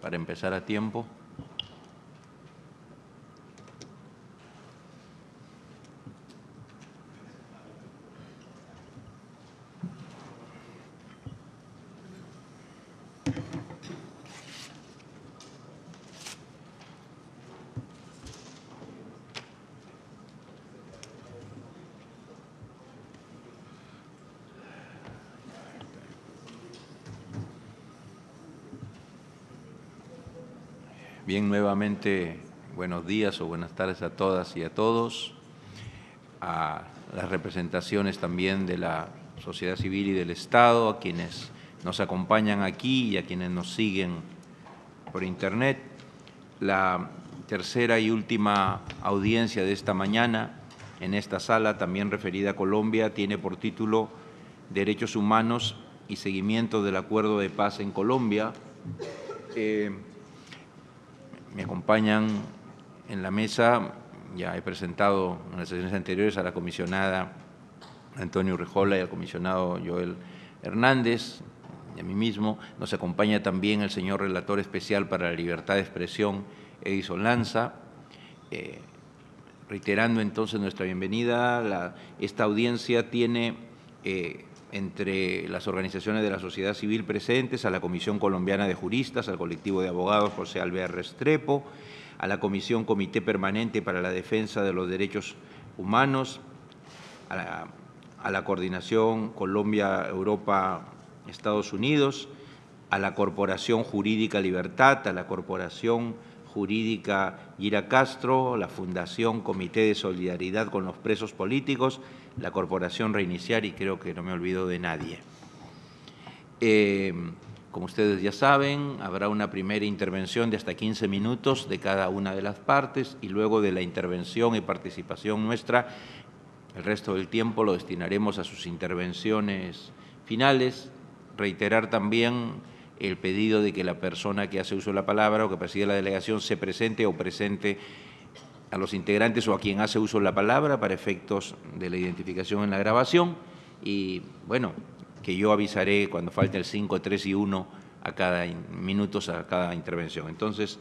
para empezar a tiempo. Bien, nuevamente, buenos días o buenas tardes a todas y a todos, a las representaciones también de la sociedad civil y del Estado, a quienes nos acompañan aquí y a quienes nos siguen por Internet. La tercera y última audiencia de esta mañana en esta sala, también referida a Colombia, tiene por título Derechos Humanos y Seguimiento del Acuerdo de Paz en Colombia. Eh, me acompañan en la mesa, ya he presentado en las sesiones anteriores a la comisionada Antonio Rejola y al comisionado Joel Hernández, y a mí mismo. Nos acompaña también el señor relator especial para la libertad de expresión, Edison Lanza. Eh, reiterando entonces nuestra bienvenida, esta audiencia tiene eh, entre las organizaciones de la sociedad civil presentes, a la Comisión Colombiana de Juristas, al colectivo de abogados José Alvear Restrepo, a la Comisión Comité Permanente para la Defensa de los Derechos Humanos, a la, Coordinación Colombia-Europa-Estados Unidos, a la Corporación Jurídica Libertad, a la Corporación Jurídica Gira Castro, la Fundación Comité de Solidaridad con los Presos Políticos, la corporación reiniciar y creo que no me olvido de nadie. Eh, como ustedes ya saben, habrá una primera intervención de hasta 15 minutos de cada una de las partes y luego de la intervención y participación nuestra, el resto del tiempo lo destinaremos a sus intervenciones finales. Reiterar también el pedido de que la persona que hace uso de la palabra o que preside la delegación se presente o presente a los integrantes o a quien hace uso de la palabra para efectos de la identificación en la grabación y bueno, que yo avisaré cuando falte el 5, 3 y 1 a cada minutos a cada intervención. Entonces,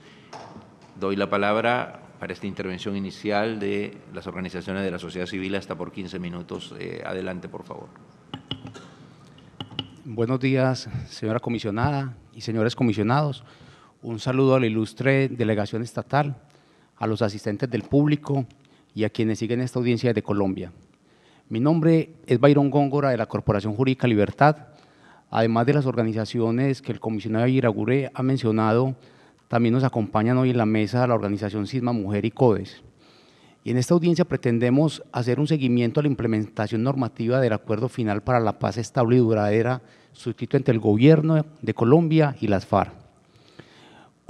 doy la palabra para esta intervención inicial de las organizaciones de la sociedad civil hasta por 15 minutos. Eh, adelante, por favor. Buenos días, señora comisionada y señores comisionados. Un saludo a la ilustre delegación estatal a los asistentes del público y a quienes siguen esta audiencia de Colombia. Mi nombre es Byron Góngora de la Corporación Jurídica Libertad. Además de las organizaciones que el comisionado Iragure ha mencionado, también nos acompañan hoy en la mesa la organización Cisma Mujer y CODES. Y en esta audiencia pretendemos hacer un seguimiento a la implementación normativa del Acuerdo Final para la Paz Estable y Duradera, suscrito entre el Gobierno de Colombia y las FARC.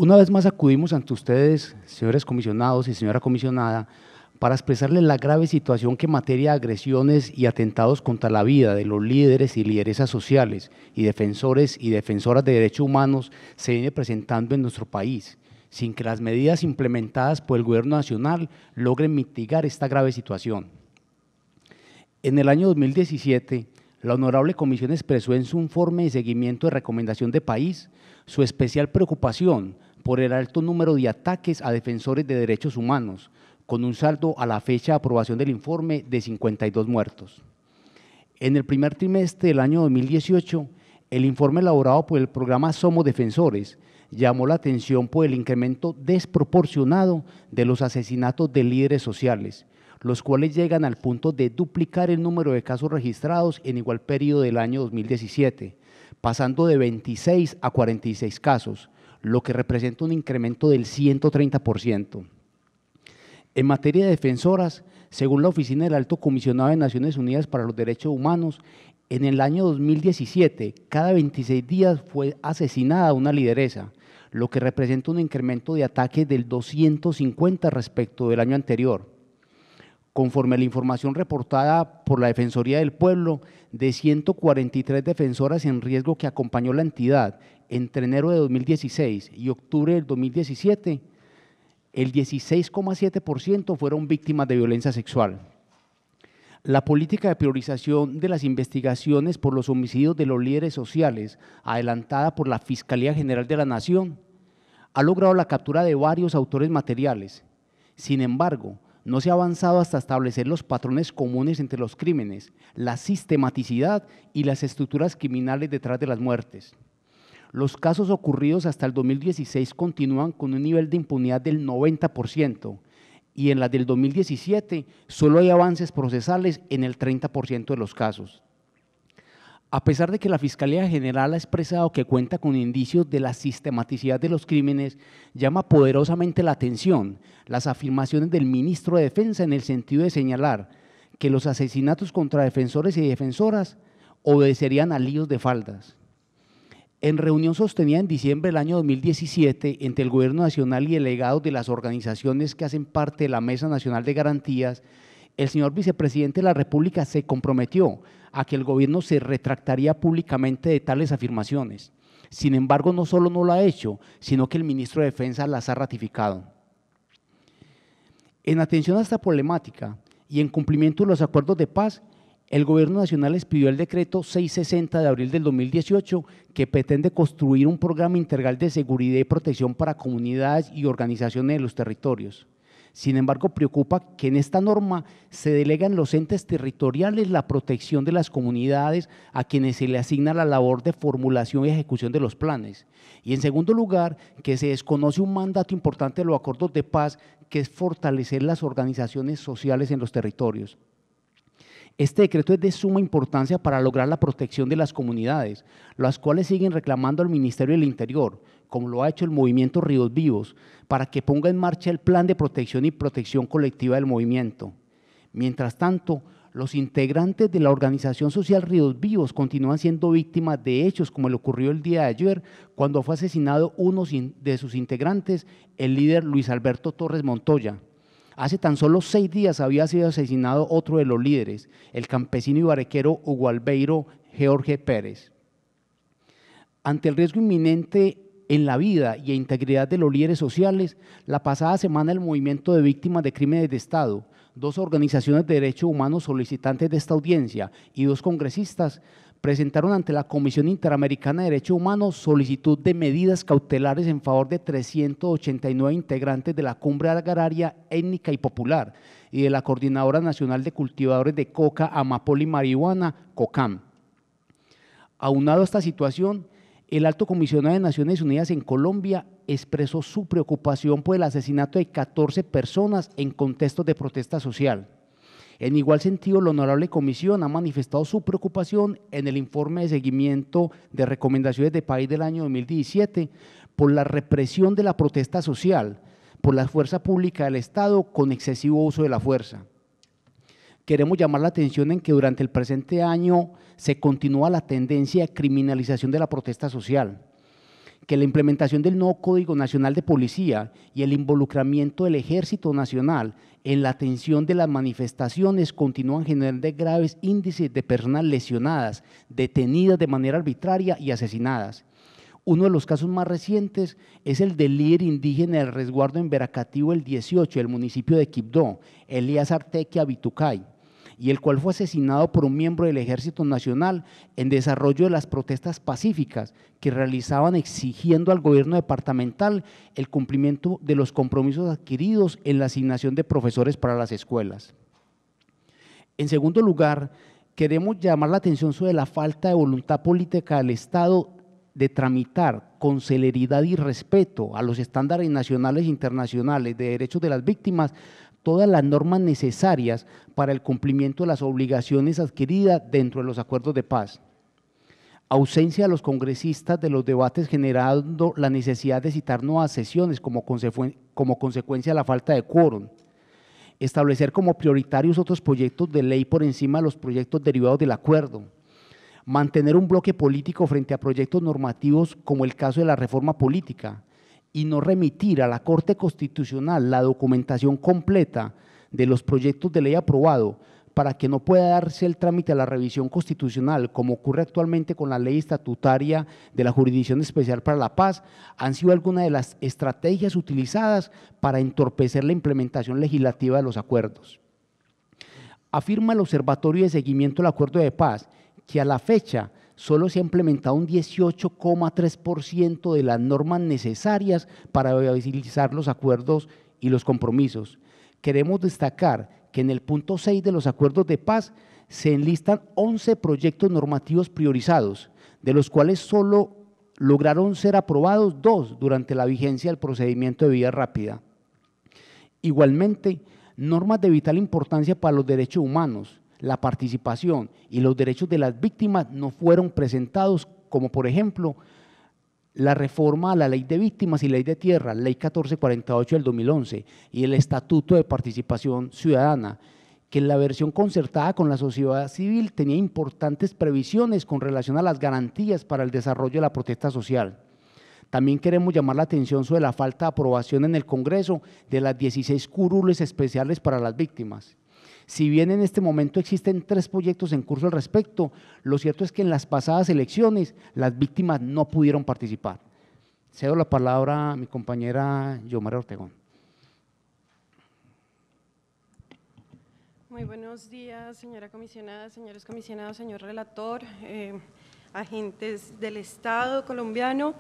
Una vez más acudimos ante ustedes, señores comisionados y señora comisionada, para expresarles la grave situación que en materia de agresiones y atentados contra la vida de los líderes y lideresas sociales y defensores y defensoras de derechos humanos se viene presentando en nuestro país, sin que las medidas implementadas por el Gobierno Nacional logren mitigar esta grave situación. En el año 2017, la Honorable Comisión expresó en su informe de seguimiento de recomendación de país su especial preocupación por el alto número de ataques a defensores de derechos humanos, con un saldo a la fecha de aprobación del informe de 52 muertos. En el primer trimestre del año 2018, el informe elaborado por el programa Somos Defensores llamó la atención por el incremento desproporcionado de los asesinatos de líderes sociales, los cuales llegan al punto de duplicar el número de casos registrados en igual periodo del año 2017, pasando de 26 a 46 casos, lo que representa un incremento del 130%. En materia de defensoras, según la Oficina del Alto Comisionado de Naciones Unidas para los Derechos Humanos, en el año 2017, cada 26 días fue asesinada una lideresa, lo que representa un incremento de ataques del 250 respecto del año anterior. Conforme a la información reportada por la Defensoría del Pueblo, de 143 defensoras en riesgo que acompañó la entidad entre enero de 2016 y octubre del 2017, el 16,7% fueron víctimas de violencia sexual. La política de priorización de las investigaciones por los homicidios de los líderes sociales, adelantada por la Fiscalía General de la Nación, ha logrado la captura de varios autores materiales. Sin embargo, no se ha avanzado hasta establecer los patrones comunes entre los crímenes, la sistematicidad y las estructuras criminales detrás de las muertes. Los casos ocurridos hasta el 2016 continúan con un nivel de impunidad del 90% y en la del 2017 solo hay avances procesales en el 30% de los casos. A pesar de que la Fiscalía General ha expresado que cuenta con indicios de la sistematicidad de los crímenes, llama poderosamente la atención las afirmaciones del ministro de Defensa en el sentido de señalar que los asesinatos contra defensores y defensoras obedecerían a líos de faldas. En reunión sostenida en diciembre del año 2017 entre el Gobierno Nacional y delegados de las organizaciones que hacen parte de la Mesa Nacional de Garantías, el señor vicepresidente de la República se comprometió a que el gobierno se retractaría públicamente de tales afirmaciones. Sin embargo, no solo no lo ha hecho, sino que el ministro de Defensa las ha ratificado. En atención a esta problemática y en cumplimiento de los acuerdos de paz, el Gobierno Nacional expidió el decreto 660 de abril del 2018 que pretende construir un programa integral de seguridad y protección para comunidades y organizaciones de los territorios. Sin embargo, preocupa que en esta norma se delegan los entes territoriales la protección de las comunidades a quienes se le asigna la labor de formulación y ejecución de los planes. Y en segundo lugar, que se desconoce un mandato importante de los acuerdos de paz, que es fortalecer las organizaciones sociales en los territorios. Este decreto es de suma importancia para lograr la protección de las comunidades, las cuales siguen reclamando al Ministerio del Interior, como lo ha hecho el movimiento Ríos Vivos, para que ponga en marcha el plan de protección y protección colectiva del movimiento. Mientras tanto, los integrantes de la organización social Ríos Vivos continúan siendo víctimas de hechos como le ocurrió el día de ayer, cuando fue asesinado uno de sus integrantes, el líder Luis Alberto Torres Montoya. Hace tan solo seis días había sido asesinado otro de los líderes, el campesino y barquero Hugo Albeiro Pérez. Ante el riesgo inminente en la vida y integridad de los líderes sociales, la pasada semana el Movimiento de Víctimas de Crímenes de Estado, dos organizaciones de derechos humanos solicitantes de esta audiencia y dos congresistas presentaron ante la Comisión Interamericana de Derechos Humanos solicitud de medidas cautelares en favor de 389 integrantes de la Cumbre Agraria Étnica y Popular y de la Coordinadora Nacional de Cultivadores de Coca, Amapola y Marihuana, COCAM. Aunado a esta situación, el alto comisionado de Naciones Unidas en Colombia expresó su preocupación por el asesinato de 14 personas en contextos de protesta social. En igual sentido, la honorable comisión ha manifestado su preocupación en el informe de seguimiento de recomendaciones de país del año 2017 por la represión de la protesta social por la fuerza pública del Estado con excesivo uso de la fuerza. Queremos llamar la atención en que durante el presente año se continúa la tendencia a criminalización de la protesta social, que la implementación del nuevo Código Nacional de Policía y el involucramiento del Ejército Nacional en la atención de las manifestaciones continúan generando graves índices de personas lesionadas, detenidas de manera arbitraria y asesinadas. Uno de los casos más recientes es el del líder indígena del resguardo en Veracativo el 18, el municipio de Quibdó, Elías Artequia Bitucay y el cual fue asesinado por un miembro del Ejército Nacional en desarrollo de las protestas pacíficas que realizaban exigiendo al gobierno departamental el cumplimiento de los compromisos adquiridos en la asignación de profesores para las escuelas. En segundo lugar, queremos llamar la atención sobre la falta de voluntad política del Estado de tramitar con celeridad y respeto a los estándares nacionales e internacionales de derechos de las víctimas todas las normas necesarias para el cumplimiento de las obligaciones adquiridas dentro de los acuerdos de paz. Ausencia de los congresistas de los debates generando la necesidad de citar nuevas sesiones como, consecuencia de la falta de quórum. Establecer como prioritarios otros proyectos de ley por encima de los proyectos derivados del acuerdo mantener un bloque político frente a proyectos normativos como el caso de la reforma política, y no remitir a la Corte Constitucional la documentación completa de los proyectos de ley aprobado para que no pueda darse el trámite a la revisión constitucional, como ocurre actualmente con la ley estatutaria de la Jurisdicción Especial para la Paz, han sido algunas de las estrategias utilizadas para entorpecer la implementación legislativa de los acuerdos. Afirma el Observatorio de Seguimiento del Acuerdo de Paz que a la fecha solo se ha implementado un 18,3% de las normas necesarias para visibilizar los acuerdos y los compromisos. Queremos destacar que en el punto 6 de los acuerdos de paz se enlistan 11 proyectos normativos priorizados, de los cuales solo lograron ser aprobados dos durante la vigencia del procedimiento de vía rápida. Igualmente, normas de vital importancia para los derechos humanos, la participación y los derechos de las víctimas no fueron presentados, como por ejemplo la reforma a la ley de víctimas y ley de tierra, ley 1448 del 2011 y el Estatuto de Participación Ciudadana, que en la versión concertada con la sociedad civil tenía importantes previsiones con relación a las garantías para el desarrollo de la protesta social. También queremos llamar la atención sobre la falta de aprobación en el Congreso de las 16 curules especiales para las víctimas. Si bien en este momento existen tres proyectos en curso al respecto, lo cierto es que en las pasadas elecciones las víctimas no pudieron participar. Cedo la palabra a mi compañera Yomara Ortegón. Muy buenos días, señora comisionada, señores comisionados, señor relator. Eh, agentes del Estado colombiano.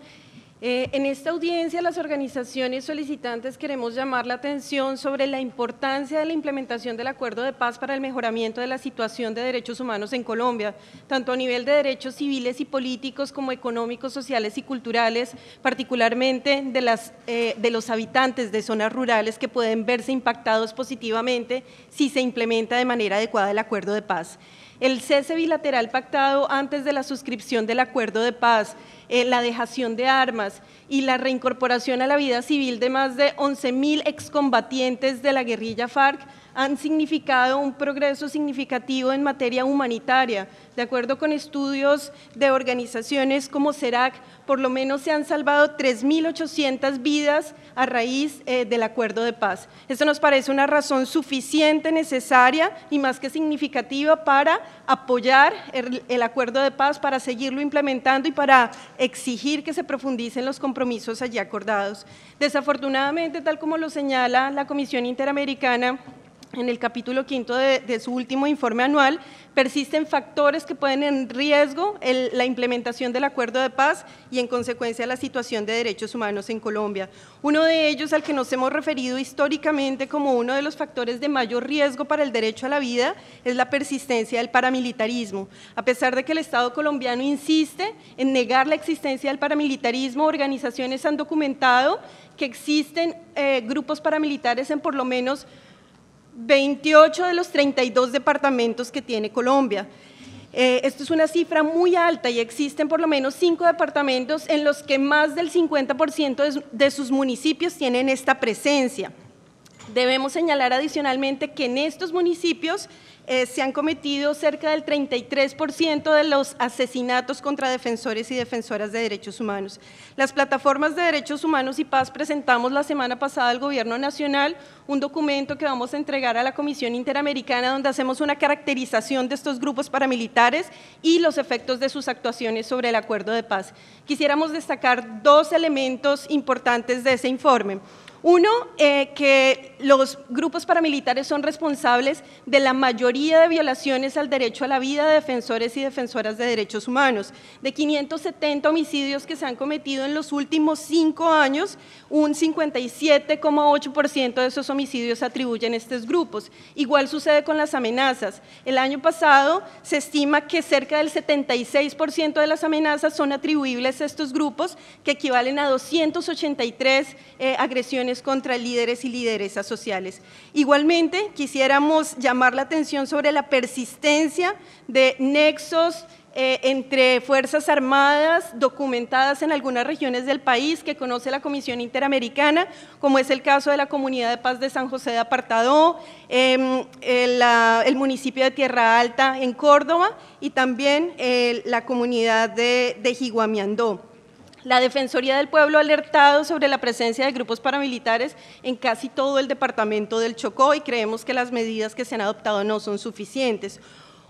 Eh, en esta audiencia, las organizaciones solicitantes queremos llamar la atención sobre la importancia de la implementación del acuerdo de paz para el mejoramiento de la situación de derechos humanos en Colombia, tanto a nivel de derechos civiles y políticos como económicos, sociales y culturales, particularmente de eh, los habitantes de zonas rurales que pueden verse impactados positivamente si se implementa de manera adecuada el acuerdo de paz el cese bilateral pactado antes de la suscripción del acuerdo de paz, eh, la dejación de armas y la reincorporación a la vida civil de más de 11.000 excombatientes de la guerrilla FARC han significado un progreso significativo en materia humanitaria. De acuerdo con estudios de organizaciones como CERAC, por lo menos se han salvado 3.800 vidas a raíz eh, del acuerdo de paz. Esto nos parece una razón suficiente, necesaria y más que significativa para apoyar el, el acuerdo de paz, para seguirlo implementando y para exigir que se profundicen los compromisos allí acordados. Desafortunadamente, tal como lo señala la Comisión Interamericana, en el capítulo quinto de, su último informe anual, persisten factores que pueden en riesgo la implementación del acuerdo de paz y en consecuencia la situación de derechos humanos en Colombia. Uno de ellos al que nos hemos referido históricamente como uno de los factores de mayor riesgo para el derecho a la vida es la persistencia del paramilitarismo. A pesar de que el Estado colombiano insiste en negar la existencia del paramilitarismo, organizaciones han documentado que existen eh, grupos paramilitares en por lo menos 28 de los 32 departamentos que tiene Colombia. Eh, esto es una cifra muy alta y existen por lo menos cinco departamentos en los que más del 50% de sus municipios tienen esta presencia. Debemos señalar adicionalmente que en estos municipios eh, se han cometido cerca del 33% de los asesinatos contra defensores y defensoras de derechos humanos. Las plataformas de derechos humanos y paz presentamos la semana pasada al Gobierno Nacional un documento que vamos a entregar a la Comisión Interamericana donde hacemos una caracterización de estos grupos paramilitares y los efectos de sus actuaciones sobre el acuerdo de paz. Quisiéramos destacar dos elementos importantes de ese informe. Uno, eh, que los grupos paramilitares son responsables de la mayoría de violaciones al derecho a la vida de defensores y defensoras de derechos humanos. De 570 homicidios que se han cometido en los últimos cinco años, un 57,8% de esos homicidios atribuyen a estos grupos. Igual sucede con las amenazas. El año pasado se estima que cerca del 76% de las amenazas son atribuibles a estos grupos, que equivalen a 283 eh, agresiones contra líderes y lideresas sociales. Igualmente, quisiéramos llamar la atención sobre la persistencia de nexos eh, entre Fuerzas Armadas documentadas en algunas regiones del país que conoce la Comisión Interamericana, como es el caso de la Comunidad de Paz de San José de Apartadó, em, el, municipio de Tierra Alta en Córdoba y también eh, la comunidad de, de Jiguamiandó. La Defensoría del Pueblo ha alertado sobre la presencia de grupos paramilitares en casi todo el departamento del Chocó y creemos que las medidas que se han adoptado no son suficientes.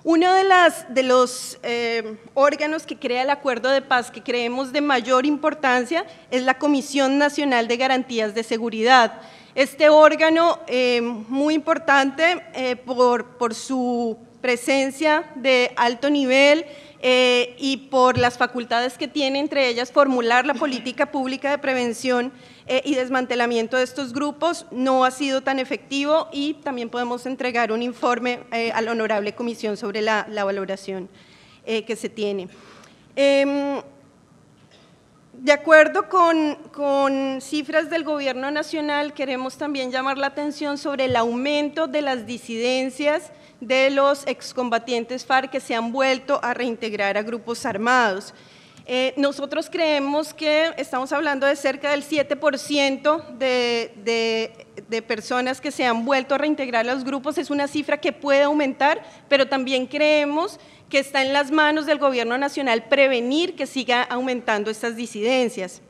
Uno de, los eh, órganos que crea el acuerdo de paz que creemos de mayor importancia es la Comisión Nacional de Garantías de Seguridad. Este órgano eh, muy importante eh, por su presencia de alto nivel, eh, y por las facultades que tiene, entre ellas formular la política pública de prevención eh, y desmantelamiento de estos grupos, no ha sido tan efectivo y también podemos entregar un informe eh, a la honorable comisión sobre la, valoración que se tiene. Em, de acuerdo con, con, cifras del Gobierno Nacional, queremos también llamar la atención sobre el aumento de las disidencias de los excombatientes FARC que se han vuelto a reintegrar a grupos armados. Eh, nosotros creemos que estamos hablando de cerca del 7% de, personas que se han vuelto a reintegrar a los grupos. Es una cifra que puede aumentar, pero también creemos que está en las manos del Gobierno Nacional prevenir que siga aumentando estas disidencias.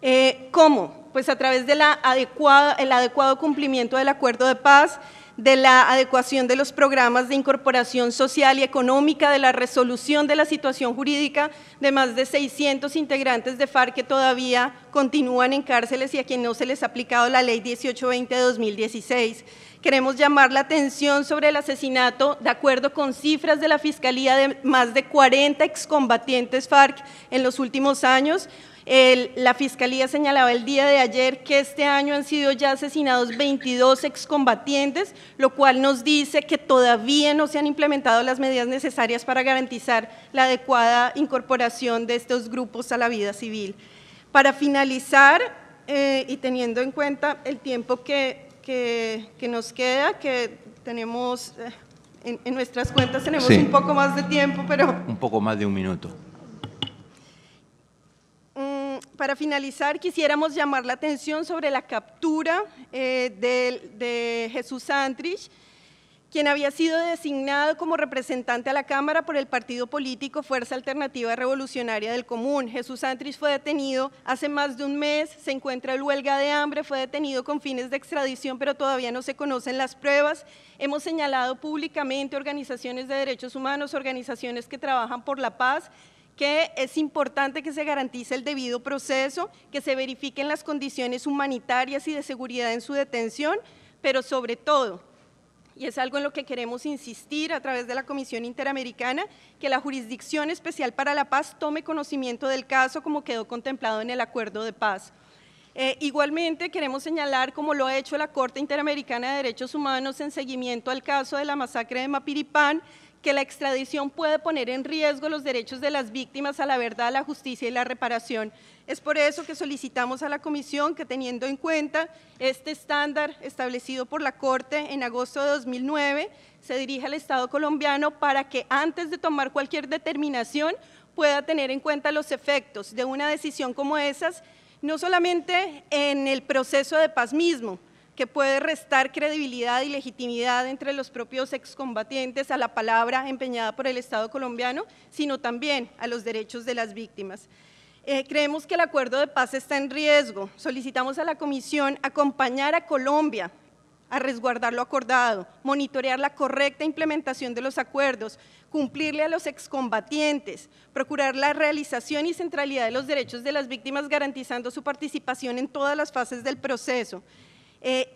Eh, ¿Cómo? Pues a través del el adecuado cumplimiento del acuerdo de paz, de la adecuación de los programas de incorporación social y económica, de la resolución de la situación jurídica de más de 600 integrantes de FARC que todavía continúan en cárceles y a quienes no se les ha aplicado la Ley 1820 de 2016. Queremos llamar la atención sobre el asesinato, de acuerdo con cifras de la Fiscalía, de más de 40 excombatientes FARC en los últimos años, la Fiscalía señalaba el día de ayer que este año han sido ya asesinados 22 excombatientes, lo cual nos dice que todavía no se han implementado las medidas necesarias para garantizar la adecuada incorporación de estos grupos a la vida civil. Para finalizar, eh, y teniendo en cuenta el tiempo que, que, nos queda, que tenemos, eh, en, nuestras cuentas tenemos un poco más de tiempo, pero... Un poco más de un minuto para finalizar, quisiéramos llamar la atención sobre la captura eh, de, Jesús Antrich, quien había sido designado como representante a la Cámara por el partido político Fuerza Alternativa Revolucionaria del Común. Jesús Antrich fue detenido hace más de un mes, se encuentra en huelga de hambre, fue detenido con fines de extradición, pero todavía no se conocen las pruebas. Hemos señalado públicamente organizaciones de derechos humanos, organizaciones que trabajan por la paz, que es importante que se garantice el debido proceso, que se verifiquen las condiciones humanitarias y de seguridad en su detención, pero sobre todo, y es algo en lo que queremos insistir a través de la Comisión Interamericana, que la Jurisdicción Especial para la Paz tome conocimiento del caso como quedó contemplado en el Acuerdo de Paz. Eh, igualmente queremos señalar, como lo ha hecho la Corte Interamericana de Derechos Humanos en seguimiento al caso de la masacre de Mapiripán, que la extradición puede poner en riesgo los derechos de las víctimas a la verdad, la justicia y la reparación. Es por eso que solicitamos a la Comisión que teniendo en cuenta este estándar establecido por la Corte en agosto de 2009, se dirija al Estado colombiano para que antes de tomar cualquier determinación pueda tener en cuenta los efectos de una decisión como esas, no solamente en el proceso de paz mismo, que puede restar credibilidad y legitimidad entre los propios excombatientes a la palabra empeñada por el Estado colombiano, sino también a los derechos de las víctimas. Eh, creemos que el acuerdo de paz está en riesgo. Solicitamos a la Comisión acompañar a Colombia a resguardar lo acordado, monitorear la correcta implementación de los acuerdos, cumplirle a los excombatientes, procurar la realización y centralidad de los derechos de las víctimas garantizando su participación en todas las fases del proceso, eh,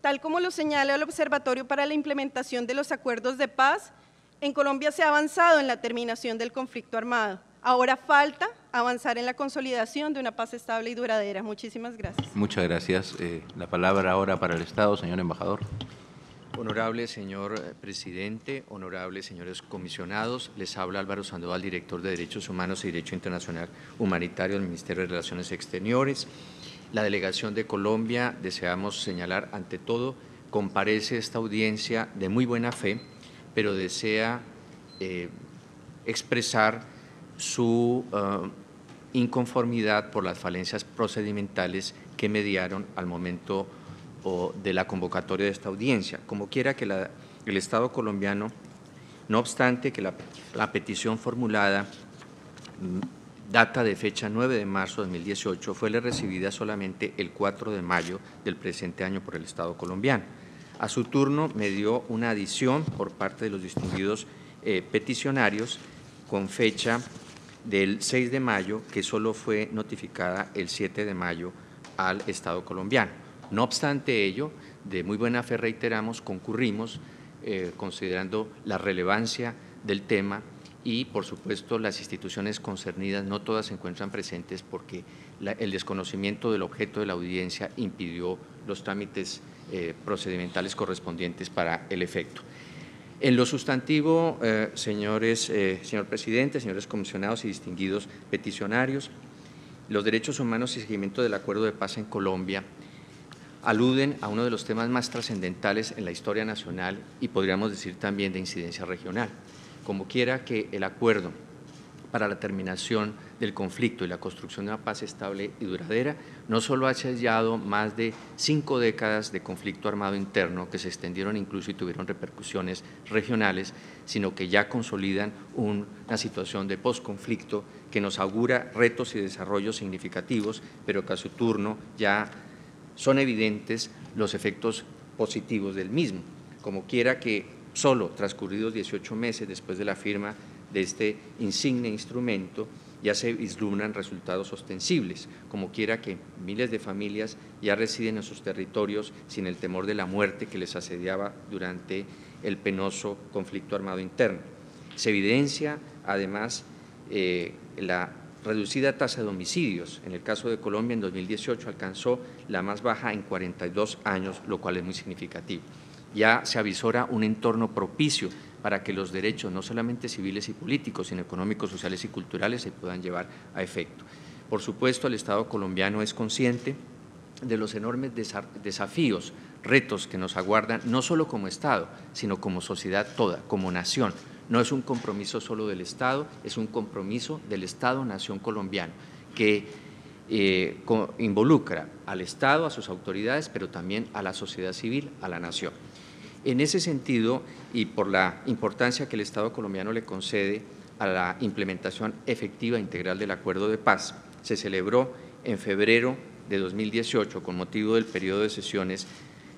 tal como lo señala el Observatorio para la Implementación de los Acuerdos de Paz, en Colombia se ha avanzado en la terminación del conflicto armado. Ahora falta avanzar en la consolidación de una paz estable y duradera. Muchísimas gracias. Muchas gracias. Eh, la palabra ahora para el Estado, señor embajador. Honorable señor presidente, honorables señores comisionados, les habla Álvaro Sandoval, director de Derechos Humanos y Derecho Internacional Humanitario del Ministerio de Relaciones Exteriores. La delegación de Colombia, deseamos señalar ante todo, comparece esta audiencia de muy buena fe, pero desea eh, expresar su eh, inconformidad por las falencias procedimentales que mediaron al momento de la convocatoria de esta audiencia. Como quiera que la, el Estado colombiano, no obstante que la petición formulada data de fecha 9 de marzo de 2018, fue recibida solamente el 4 de mayo del presente año por el Estado colombiano. A su turno me dio una adición por parte de los distinguidos eh, peticionarios con fecha del 6 de mayo, que solo fue notificada el 7 de mayo al Estado colombiano. No obstante ello, de muy buena fe reiteramos, concurrimos, eh, considerando la relevancia del tema y por supuesto las instituciones concernidas no todas se encuentran presentes porque el desconocimiento del objeto de la audiencia impidió los trámites eh, procedimentales correspondientes para el efecto. En lo sustantivo, eh, señores, eh, señor presidente, señores comisionados y distinguidos peticionarios, los derechos humanos y seguimiento del acuerdo de paz en Colombia aluden a uno de los temas más trascendentales en la historia nacional y podríamos decir también de incidencia regional como quiera que el acuerdo para la terminación del conflicto y la construcción de una paz estable y duradera, no solo ha sellado más de cinco décadas de conflicto armado interno que se extendieron incluso y tuvieron repercusiones regionales, sino que ya consolidan una situación de posconflicto que nos augura retos y desarrollos significativos, pero que a su turno ya son evidentes los efectos positivos del mismo. Como quiera que Solo transcurridos 18 meses después de la firma de este insigne instrumento, ya se vislumbran resultados ostensibles, como quiera que miles de familias ya residen en sus territorios sin el temor de la muerte que les asediaba durante el penoso conflicto armado interno. Se evidencia, además, eh, la reducida tasa de homicidios. En el caso de Colombia, en 2018 alcanzó la más baja en 42 años, lo cual es muy significativo ya se avisora un entorno propicio para que los derechos, no solamente civiles y políticos, sino económicos, sociales y culturales, se puedan llevar a efecto. Por supuesto, el Estado colombiano es consciente de los enormes desafíos, retos que nos aguardan, no solo como Estado, sino como sociedad toda, como nación. No es un compromiso solo del Estado, es un compromiso del Estado-Nación colombiano, que eh, involucra al Estado, a sus autoridades, pero también a la sociedad civil, a la nación. En ese sentido, y por la importancia que el Estado colombiano le concede a la implementación efectiva e integral del acuerdo de paz, se celebró en febrero de 2018, con motivo del periodo de sesiones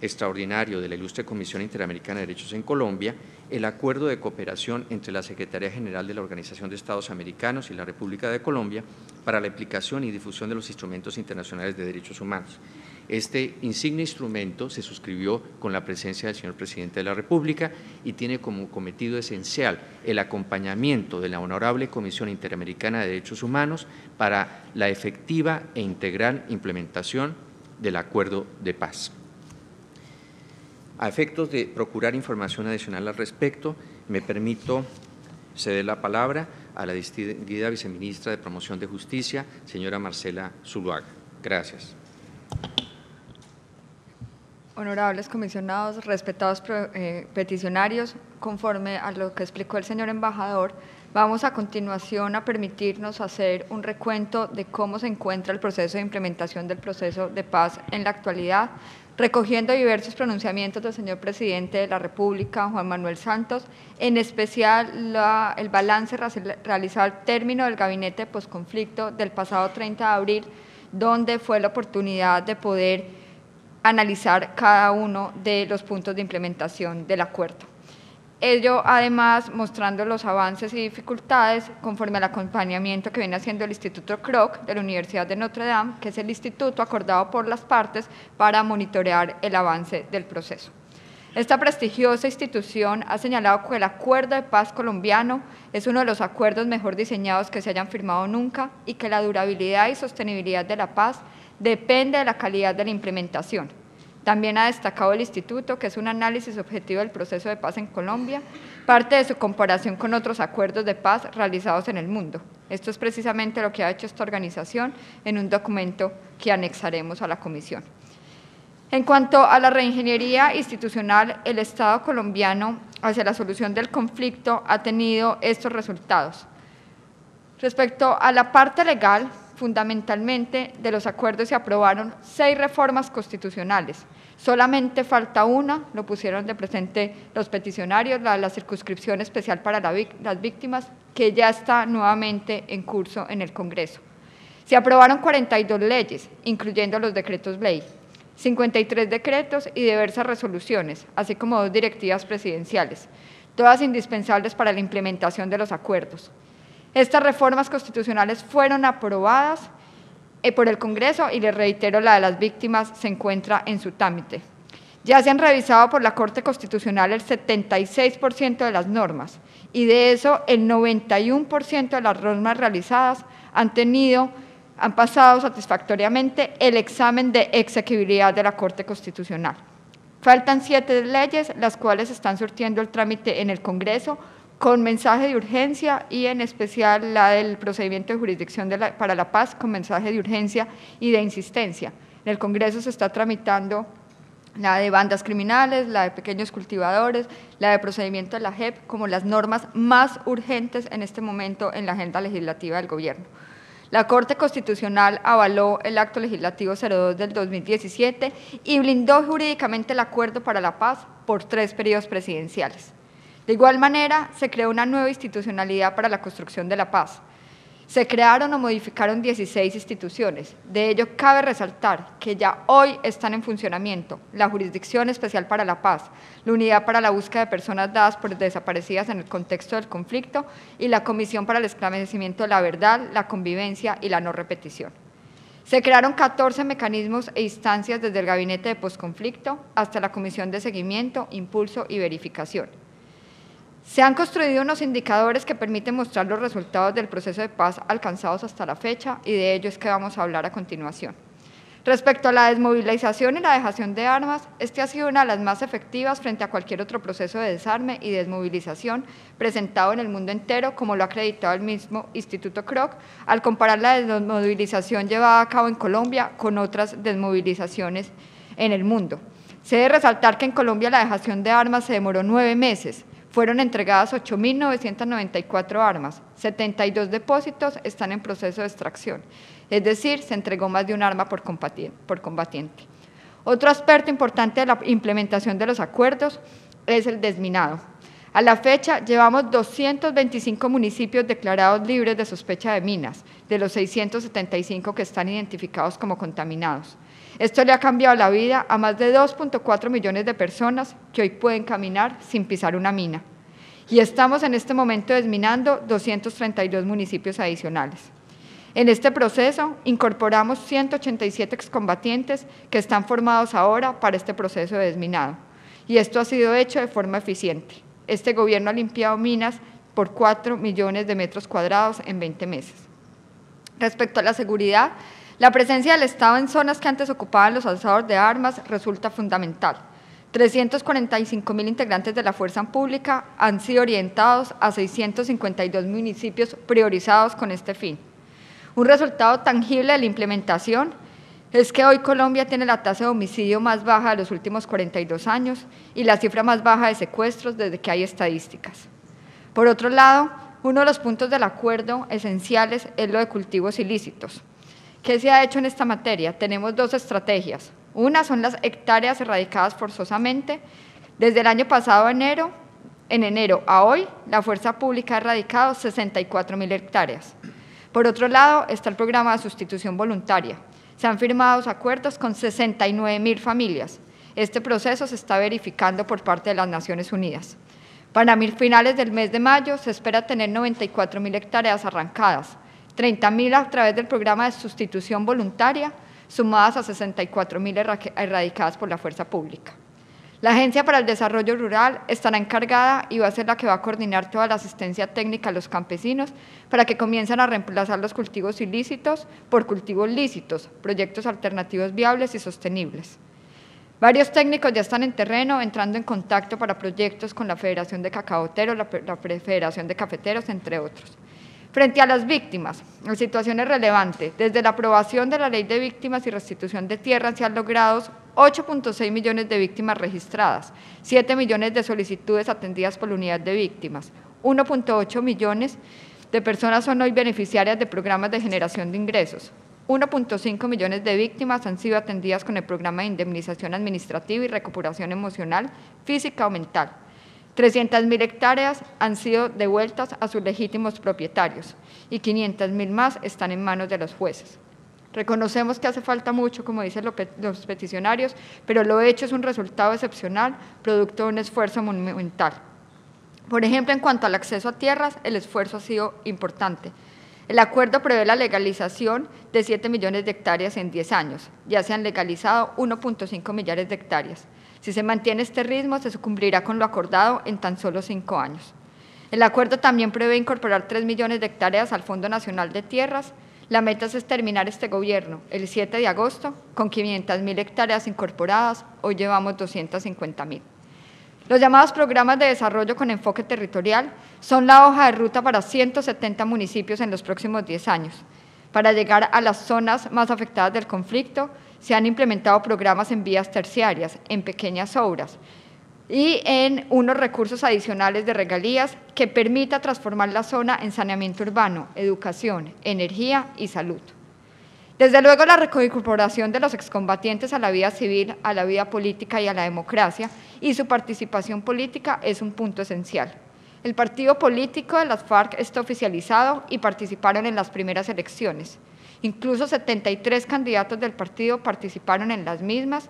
extraordinario de la Ilustre Comisión Interamericana de Derechos en Colombia, el acuerdo de cooperación entre la Secretaría General de la Organización de Estados Americanos y la República de Colombia para la implicación y difusión de los instrumentos internacionales de derechos humanos. Este insigne instrumento se suscribió con la presencia del señor presidente de la República y tiene como cometido esencial el acompañamiento de la Honorable Comisión Interamericana de Derechos Humanos para la efectiva e integral implementación del acuerdo de paz. A efectos de procurar información adicional al respecto, me permito ceder la palabra a la distinguida viceministra de Promoción de Justicia, señora Marcela Zuluaga. Gracias. Honorables comisionados, respetados eh, peticionarios, conforme a lo que explicó el señor embajador, vamos a continuación a permitirnos hacer un recuento de cómo se encuentra el proceso de implementación del proceso de paz en la actualidad, recogiendo diversos pronunciamientos del señor presidente de la República, Juan Manuel Santos, en especial el balance realizado al término del gabinete de posconflicto del pasado 30 de abril, donde fue la oportunidad de poder analizar cada uno de los puntos de implementación del acuerdo. Ello, además, mostrando los avances y dificultades conforme al acompañamiento que viene haciendo el Instituto CROC de la Universidad de Notre Dame, que es el instituto acordado por las partes para monitorear el avance del proceso. Esta prestigiosa institución ha señalado que el Acuerdo de Paz colombiano es uno de los acuerdos mejor diseñados que se hayan firmado nunca y que la durabilidad y sostenibilidad de la paz depende de la calidad de la implementación. También ha destacado el Instituto que es un análisis objetivo del proceso de paz en Colombia, parte de su comparación con otros acuerdos de paz realizados en el mundo. Esto es precisamente lo que ha hecho esta organización en un documento que anexaremos a la comisión. En cuanto a la reingeniería institucional, el Estado colombiano hacia la solución del conflicto ha tenido estos resultados. Respecto a la parte legal, Fundamentalmente, de los acuerdos se aprobaron seis reformas constitucionales. Solamente falta una, lo pusieron de presente los peticionarios, la circunscripción especial para las víctimas, que ya está nuevamente en curso en el Congreso. Se aprobaron 42 leyes, incluyendo los decretos ley, 53 decretos y diversas resoluciones, así como dos directivas presidenciales, todas indispensables para la implementación de los acuerdos. Estas reformas constitucionales fueron aprobadas eh, por el Congreso y les reitero, la de las víctimas se encuentra en su trámite. Ya se han revisado por la Corte Constitucional el 76% de las normas y de eso el 91% de las normas realizadas han tenido han pasado satisfactoriamente el examen de exequibilidad de la Corte Constitucional. Faltan siete leyes, las cuales están surtiendo el trámite en el Congreso, con mensaje de urgencia y en especial la del procedimiento de jurisdicción para la paz con mensaje de urgencia y de insistencia. En el Congreso se está tramitando la de bandas criminales, la de pequeños cultivadores, la de procedimiento de la JEP, como las normas más urgentes en este momento en la agenda legislativa del Gobierno. La Corte Constitucional avaló el Acto Legislativo 02 del 2017 y blindó jurídicamente el Acuerdo para la Paz por tres periodos presidenciales. De igual manera, se creó una nueva institucionalidad para la construcción de la paz. Se crearon o modificaron 16 instituciones. De ello cabe resaltar que ya hoy están en funcionamiento la Jurisdicción Especial para la Paz, la Unidad para la Búsqueda de Personas Dadas por Desaparecidas en el contexto del conflicto y la Comisión para el Esclarecimiento de la Verdad, la Convivencia y la No Repetición. Se crearon 14 mecanismos e instancias desde el Gabinete de Postconflicto hasta la Comisión de Seguimiento, Impulso y Verificación se han construido unos indicadores que permiten mostrar los resultados del proceso de paz alcanzados hasta la fecha y de ello es que vamos a hablar a continuación. Respecto a la desmovilización y la dejación de armas, este ha sido una de las más efectivas frente a cualquier otro proceso de desarme y desmovilización presentado en el mundo entero, como lo ha acreditado el mismo Instituto Kroc, al comparar la desmovilización llevada a cabo en Colombia con otras desmovilizaciones en el mundo. Se debe resaltar que en Colombia la dejación de armas se demoró nueve meses, fueron entregadas 8.994 armas, 72 depósitos están en proceso de extracción, es decir, se entregó más de un arma por combatiente. Otro aspecto importante de la implementación de los acuerdos es el desminado. A la fecha llevamos 225 municipios declarados libres de sospecha de minas, de los 675 que están identificados como contaminados. Esto le ha cambiado la vida a más de 2.4 millones de personas que hoy pueden caminar sin pisar una mina. Y estamos en este momento desminando 232 municipios adicionales. En este proceso incorporamos 187 excombatientes que están formados ahora para este proceso de desminado. Y esto ha sido hecho de forma eficiente. Este gobierno ha limpiado minas por 4 millones de metros cuadrados en 20 meses. Respecto a la seguridad, la presencia del Estado en zonas que antes ocupaban los alzadores de armas resulta fundamental. 345 mil integrantes de la fuerza pública han sido orientados a 652 municipios priorizados con este fin. Un resultado tangible de la implementación es que hoy Colombia tiene la tasa de homicidio más baja de los últimos 42 años y la cifra más baja de secuestros desde que hay estadísticas. Por otro lado, uno de los puntos del acuerdo esenciales es lo de cultivos ilícitos. ¿Qué se ha hecho en esta materia? Tenemos dos estrategias. Una son las hectáreas erradicadas forzosamente. Desde el año pasado, enero, en enero a hoy, la fuerza pública ha erradicado 64 mil hectáreas. Por otro lado, está el programa de sustitución voluntaria. Se han firmado acuerdos con 69 mil familias. Este proceso se está verificando por parte de las Naciones Unidas. Para finales del mes de mayo se espera tener 94 mil hectáreas arrancadas, 30.000 a través del programa de sustitución voluntaria, sumadas a 64.000 erradicadas por la fuerza pública. La Agencia para el Desarrollo Rural estará encargada y va a ser la que va a coordinar toda la asistencia técnica a los campesinos para que comiencen a reemplazar los cultivos ilícitos por cultivos lícitos, proyectos alternativos viables y sostenibles. Varios técnicos ya están en terreno, entrando en contacto para proyectos con la Federación de Cacaoteros, la, Federación de Cafeteros, entre otros. Frente a las víctimas, en situaciones relevantes, desde la aprobación de la Ley de Víctimas y Restitución de Tierras se han logrado 8.6 millones de víctimas registradas, 7 millones de solicitudes atendidas por la unidad de víctimas, 1.8 millones de personas son hoy beneficiarias de programas de generación de ingresos. 1.5 millones de víctimas han sido atendidas con el programa de indemnización administrativa y recuperación emocional, física o mental. 300.000 hectáreas han sido devueltas a sus legítimos propietarios y 500.000 más están en manos de los jueces. Reconocemos que hace falta mucho, como dicen los peticionarios, pero lo hecho es un resultado excepcional, producto de un esfuerzo monumental. Por ejemplo, en cuanto al acceso a tierras, el esfuerzo ha sido importante. El acuerdo prevé la legalización de 7 millones de hectáreas en 10 años. Ya se han legalizado 1.5 millares de hectáreas. Si se mantiene este ritmo, se cumplirá con lo acordado en tan solo cinco años. El acuerdo también prevé incorporar 3 millones de hectáreas al Fondo Nacional de Tierras. La meta es terminar este gobierno el 7 de agosto con 500.000 hectáreas incorporadas. Hoy llevamos 250.000. Los llamados programas de desarrollo con enfoque territorial son la hoja de ruta para 170 municipios en los próximos 10 años. Para llegar a las zonas más afectadas del conflicto, se han implementado programas en vías terciarias, en pequeñas obras y en unos recursos adicionales de regalías que permita transformar la zona en saneamiento urbano, educación, energía y salud. Desde luego, la reincorporación de los excombatientes a la vida civil, a la vida política y a la democracia y su participación política es un punto esencial. El partido político de las FARC está oficializado y participaron en las primeras elecciones. Incluso 73 candidatos del partido participaron en las mismas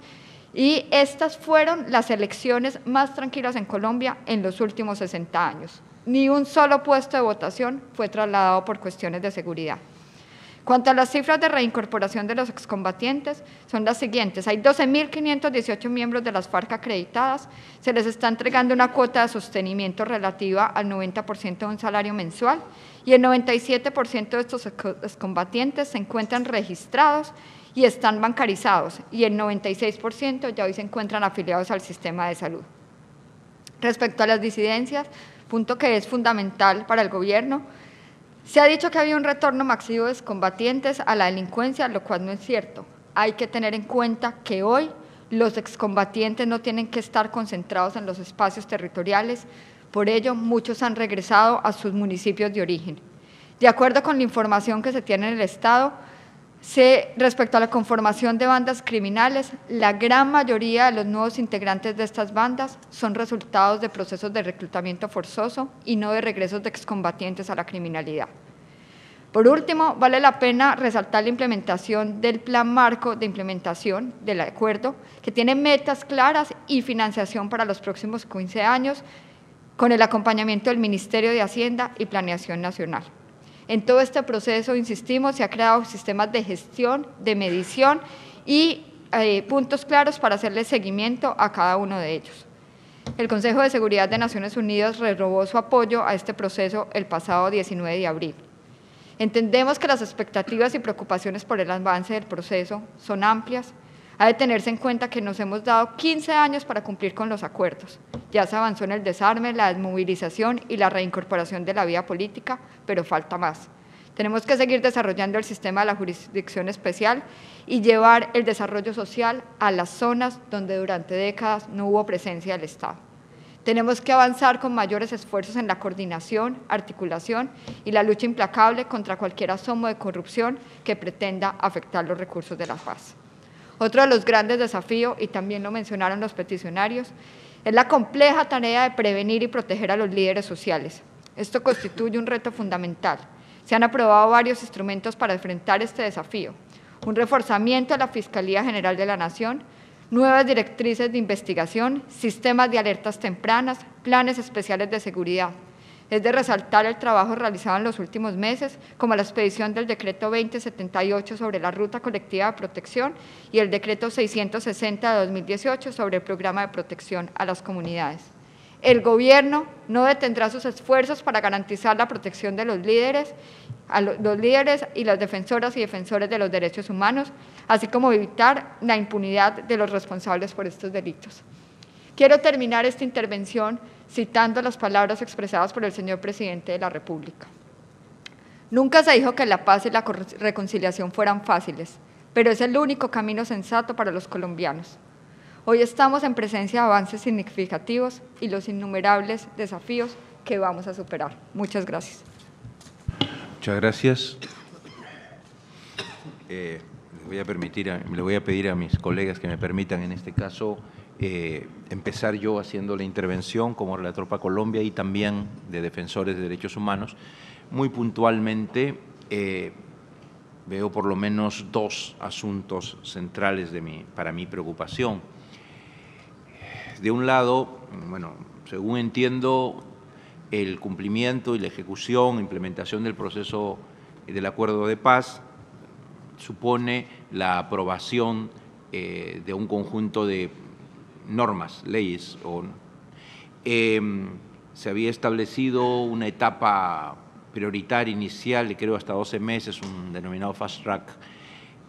y estas fueron las elecciones más tranquilas en Colombia en los últimos 60 años. Ni un solo puesto de votación fue trasladado por cuestiones de seguridad. Cuanto a las cifras de reincorporación de los excombatientes, son las siguientes. Hay 12.518 miembros de las FARC acreditadas, se les está entregando una cuota de sostenimiento relativa al 90% de un salario mensual y el 97% de estos excombatientes se encuentran registrados y están bancarizados y el 96% ya hoy se encuentran afiliados al sistema de salud. Respecto a las disidencias, punto que es fundamental para el gobierno, se ha dicho que había un retorno masivo de excombatientes a la delincuencia, lo cual no es cierto. Hay que tener en cuenta que hoy los excombatientes no tienen que estar concentrados en los espacios territoriales, por ello, muchos han regresado a sus municipios de origen. De acuerdo con la información que se tiene en el Estado, se, respecto a la conformación de bandas criminales, la gran mayoría de los nuevos integrantes de estas bandas son resultados de procesos de reclutamiento forzoso y no de regresos de excombatientes a la criminalidad. Por último, vale la pena resaltar la implementación del plan marco de implementación del acuerdo, que tiene metas claras y financiación para los próximos 15 años, con el acompañamiento del Ministerio de Hacienda y Planeación Nacional. En todo este proceso, insistimos, se han creado sistemas de gestión, de medición y eh, puntos claros para hacerle seguimiento a cada uno de ellos. El Consejo de Seguridad de Naciones Unidas renovó su apoyo a este proceso el pasado 19 de abril. Entendemos que las expectativas y preocupaciones por el avance del proceso son amplias, ha de tenerse en cuenta que nos hemos dado 15 años para cumplir con los acuerdos. Ya se avanzó en el desarme, la desmovilización y la reincorporación de la vía política, pero falta más. Tenemos que seguir desarrollando el sistema de la jurisdicción especial y llevar el desarrollo social a las zonas donde durante décadas no hubo presencia del Estado. Tenemos que avanzar con mayores esfuerzos en la coordinación, articulación y la lucha implacable contra cualquier asomo de corrupción que pretenda afectar los recursos de la paz. Otro de los grandes desafíos, y también lo mencionaron los peticionarios, es la compleja tarea de prevenir y proteger a los líderes sociales. Esto constituye un reto fundamental. Se han aprobado varios instrumentos para enfrentar este desafío. Un reforzamiento a la Fiscalía General de la Nación, nuevas directrices de investigación, sistemas de alertas tempranas, planes especiales de seguridad, es de resaltar el trabajo realizado en los últimos meses, como la expedición del decreto 2078 sobre la ruta colectiva de protección y el decreto 660 de 2018 sobre el programa de protección a las comunidades. El gobierno no detendrá sus esfuerzos para garantizar la protección de los líderes, los líderes y las defensoras y defensores de los derechos humanos, así como evitar la impunidad de los responsables por estos delitos. Quiero terminar esta intervención citando las palabras expresadas por el señor presidente de la República. Nunca se dijo que la paz y la reconciliación fueran fáciles, pero es el único camino sensato para los colombianos. Hoy estamos en presencia de avances significativos y los innumerables desafíos que vamos a superar. Muchas gracias. Muchas gracias. Eh, voy a permitir, le voy a pedir a mis colegas que me permitan en este caso eh, empezar yo haciendo la intervención como relator para Colombia y también de defensores de derechos humanos. Muy puntualmente eh, veo por lo menos dos asuntos centrales de mi, para mi preocupación. De un lado, bueno, según entiendo, el cumplimiento y la ejecución, implementación del proceso del acuerdo de paz supone la aprobación eh, de un conjunto de normas, leyes. O, em, se había establecido una etapa prioritaria inicial creo hasta 12 meses, un denominado fast track.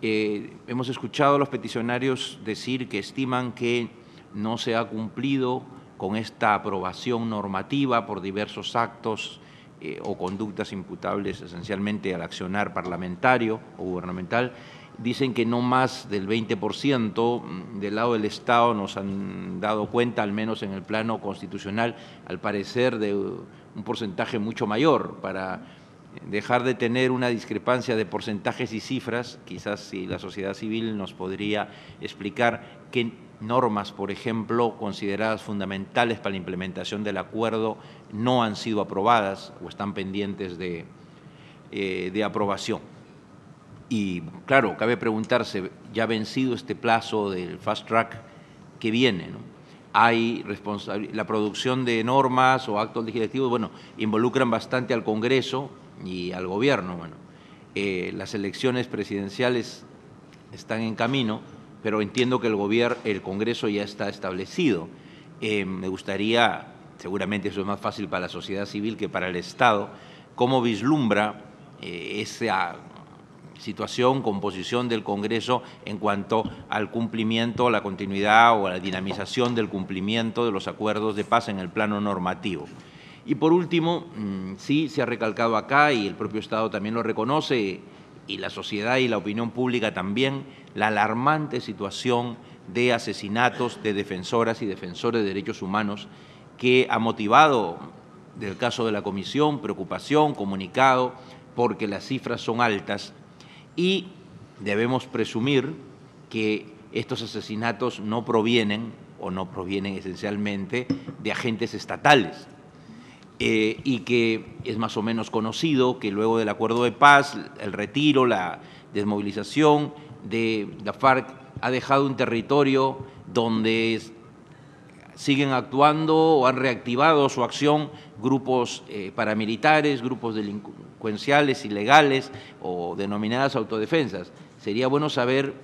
Eh, hemos escuchado a los peticionarios decir que estiman que no se ha cumplido con esta aprobación normativa por diversos actos eh, o conductas imputables esencialmente al accionar parlamentario o gubernamental dicen que no más del 20% del lado del Estado nos han dado cuenta, al menos en el plano constitucional, al parecer de un porcentaje mucho mayor para dejar de tener una discrepancia de porcentajes y cifras, quizás si la sociedad civil nos podría explicar qué normas, por ejemplo, consideradas fundamentales para la implementación del acuerdo no han sido aprobadas o están pendientes de, eh, de aprobación. Y claro, cabe preguntarse, ya vencido este plazo del fast track que viene, ¿Hay Hay la producción de normas o actos legislativos, bueno, involucran bastante al Congreso y al gobierno, bueno. Eh, las elecciones presidenciales están en camino, pero entiendo que el gobierno, el Congreso ya está establecido. Eh, me gustaría, seguramente eso es más fácil para la sociedad civil que para el Estado, cómo vislumbra ese eh, esa situación, composición del Congreso en cuanto al cumplimiento, la continuidad o a la dinamización del cumplimiento de los acuerdos de paz en el plano normativo. Y por último, mm, sí, se ha recalcado acá y el propio Estado también lo reconoce y la sociedad y la opinión pública también, la alarmante situación de asesinatos de defensoras y defensores de derechos humanos que ha motivado, del caso de la Comisión, preocupación, comunicado, porque las cifras son altas y debemos presumir que estos asesinatos no provienen o no provienen esencialmente de agentes estatales. Eh, y que es más o menos conocido que luego del acuerdo de paz, el retiro, la desmovilización de la FARC ha dejado un territorio donde siguen actuando o han reactivado su acción grupos eh, paramilitares, grupos delincuentes secuenciales, ilegales o denominadas autodefensas. Sería bueno saber,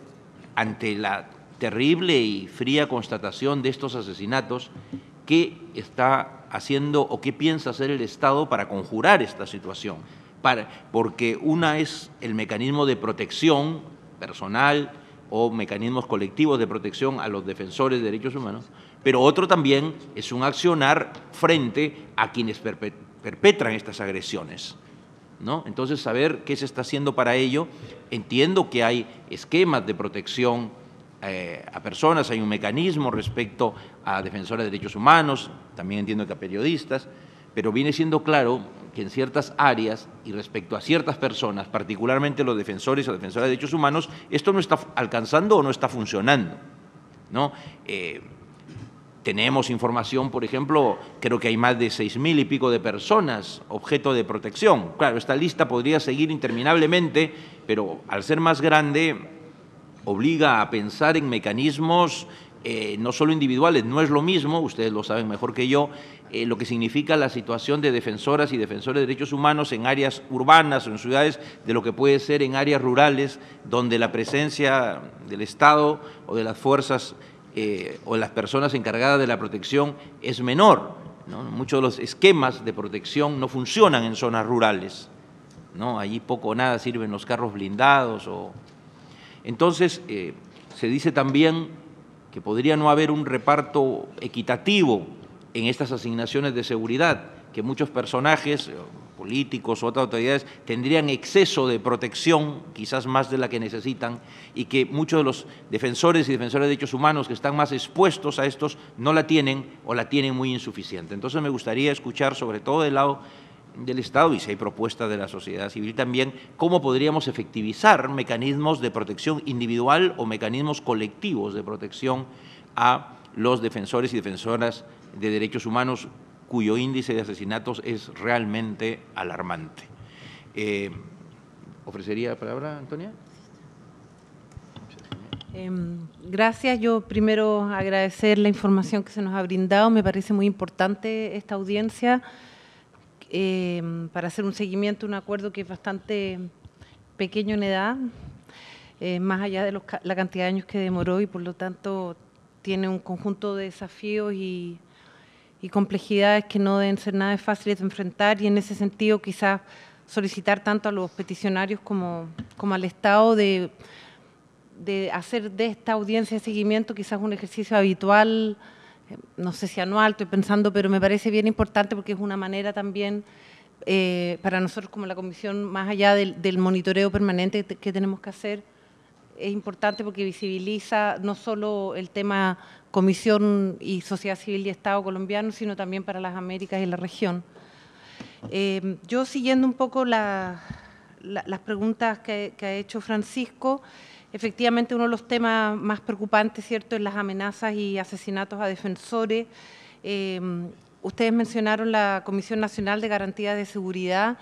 ante la terrible y fría constatación de estos asesinatos, qué está haciendo o qué piensa hacer el Estado para conjurar esta situación. porque una es el mecanismo de protección personal o mecanismos colectivos de protección a los defensores de derechos humanos, pero otro también es un accionar frente a quienes perpetran estas agresiones. Entonces, saber qué se está haciendo para ello. Entiendo que hay esquemas de protección eh, a personas, hay un mecanismo respecto a defensores de derechos humanos, también entiendo que a periodistas, pero viene siendo claro que en ciertas áreas y respecto a ciertas personas, particularmente los defensores o defensoras de derechos humanos, esto no está alcanzando o no está funcionando. ¿no? Eh, tenemos información, por ejemplo, creo que hay más de seis mil y pico de personas objeto de protección. Claro, esta lista podría seguir interminablemente, pero al ser más grande obliga a pensar en mecanismos eh, no solo individuales, no es lo mismo, ustedes lo saben mejor que yo, eh, lo que significa la situación de defensoras y defensores de derechos humanos en áreas urbanas o en ciudades, de lo que puede ser en áreas rurales, donde la presencia del Estado o de las fuerzas eh, o las personas encargadas de la protección es menor. Muchos de los esquemas de protección no funcionan en zonas rurales. ¿no? Allí poco o nada sirven los carros blindados. Entonces, eh, se dice también que podría no haber un reparto equitativo en estas asignaciones de seguridad, que muchos personajes, políticos o otras autoridades tendrían exceso de protección, quizás más de la que necesitan, y que muchos de los defensores y defensoras de derechos humanos que están más expuestos a estos no la tienen o la tienen muy insuficiente. Entonces me gustaría escuchar sobre todo del lado del Estado y si hay propuestas de la sociedad civil también, cómo podríamos efectivizar mecanismos de protección individual o mecanismos colectivos de protección a los defensores y defensoras de derechos humanos cuyo índice de asesinatos es realmente alarmante. Eh, ¿Ofrecería la palabra, Antonia? Em, gracias. Yo primero agradecer la información que se nos ha brindado. Me parece muy importante esta audiencia em, para hacer un seguimiento, un acuerdo que es bastante pequeño en edad, eh, más allá de la cantidad de años que demoró y por lo tanto tiene un conjunto de desafíos y y complejidades que no deben ser nada fáciles de enfrentar y en ese sentido quizás solicitar tanto a los peticionarios como, al Estado de, hacer de esta audiencia de seguimiento quizás un ejercicio habitual, eh, no sé si anual, estoy pensando, pero me parece bien importante porque es una manera también eh, para nosotros como la Comisión, más allá del, del monitoreo permanente que tenemos que hacer, es importante porque visibiliza no solo el tema Comisión y Sociedad Civil y Estado colombiano, sino también para las Américas y la región. Eh, yo siguiendo un poco las preguntas que, ha hecho Francisco, efectivamente uno de los temas más preocupantes, ¿cierto?, es las amenazas y asesinatos a defensores. Eh, ustedes mencionaron la Comisión Nacional de Garantía de Seguridad,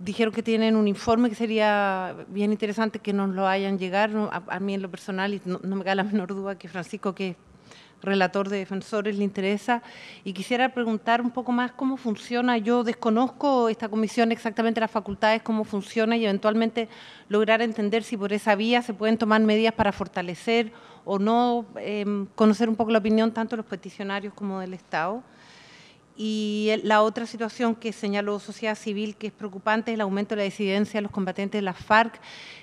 dijeron que tienen un informe que sería bien interesante que nos lo hayan llegado A, mí en lo personal, y no, me da la menor duda que Francisco, que es relator de defensores, le interesa. Y quisiera preguntar un poco más cómo funciona. Yo desconozco esta comisión exactamente las facultades, cómo funciona y eventualmente lograr entender si por esa vía se pueden tomar medidas para fortalecer o no, em, conocer un poco la opinión tanto de los peticionarios como del Estado. Y la otra situación que señaló sociedad civil que es preocupante es el aumento de la disidencia de los combatientes de las FARC.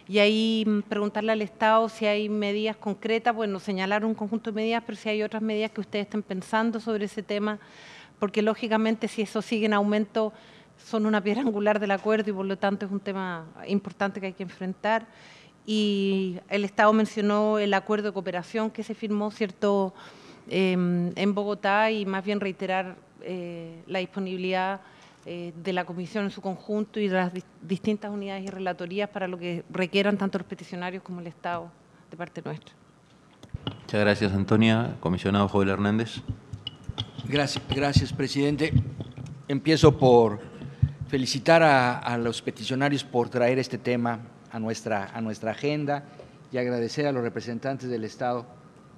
Y ahí mm, preguntarle al Estado si hay medidas concretas, bueno, señalar un conjunto de medidas, pero si hay otras medidas que ustedes estén pensando sobre ese tema, porque lógicamente si eso sigue en aumento son una piedra angular del acuerdo y por lo tanto es un tema importante que hay que enfrentar. Y el Estado mencionó el acuerdo de cooperación que se firmó, ¿cierto?, em, en Bogotá y más bien reiterar eh, la disponibilidad eh, de la comisión en su conjunto y de las distintas unidades y relatorías para lo que requieran tanto los peticionarios como el Estado de parte nuestra. Muchas gracias, Antonia. Comisionado Joel Hernández. Gracias, gracias presidente. Empiezo por felicitar a, a los peticionarios por traer este tema a nuestra, a nuestra agenda y agradecer a los representantes del Estado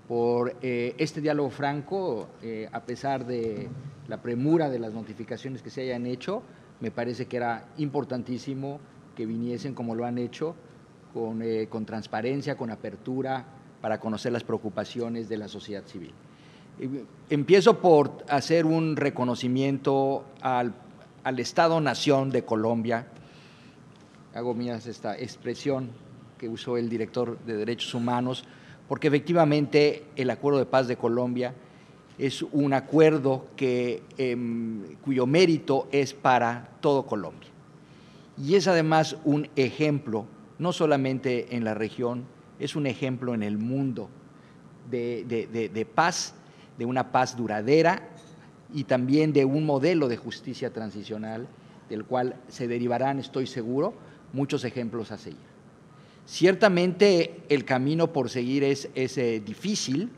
por eh, este diálogo franco, eh, a pesar de la premura de las notificaciones que se hayan hecho, me parece que era importantísimo que viniesen como lo han hecho, con, eh, transparencia, con apertura, para conocer las preocupaciones de la sociedad civil. Empiezo por hacer un reconocimiento al, al Estado-Nación de Colombia. Hago mías esta expresión que usó el director de Derechos Humanos, porque efectivamente el acuerdo de paz de Colombia es un acuerdo em, cuyo mérito es para todo Colombia. Y es además un ejemplo, no solamente en la región, es un ejemplo en el mundo de, de paz, de una paz duradera y también de un modelo de justicia transicional del cual se derivarán, estoy seguro, muchos ejemplos a seguir. Ciertamente el camino por seguir es, eh, difícil.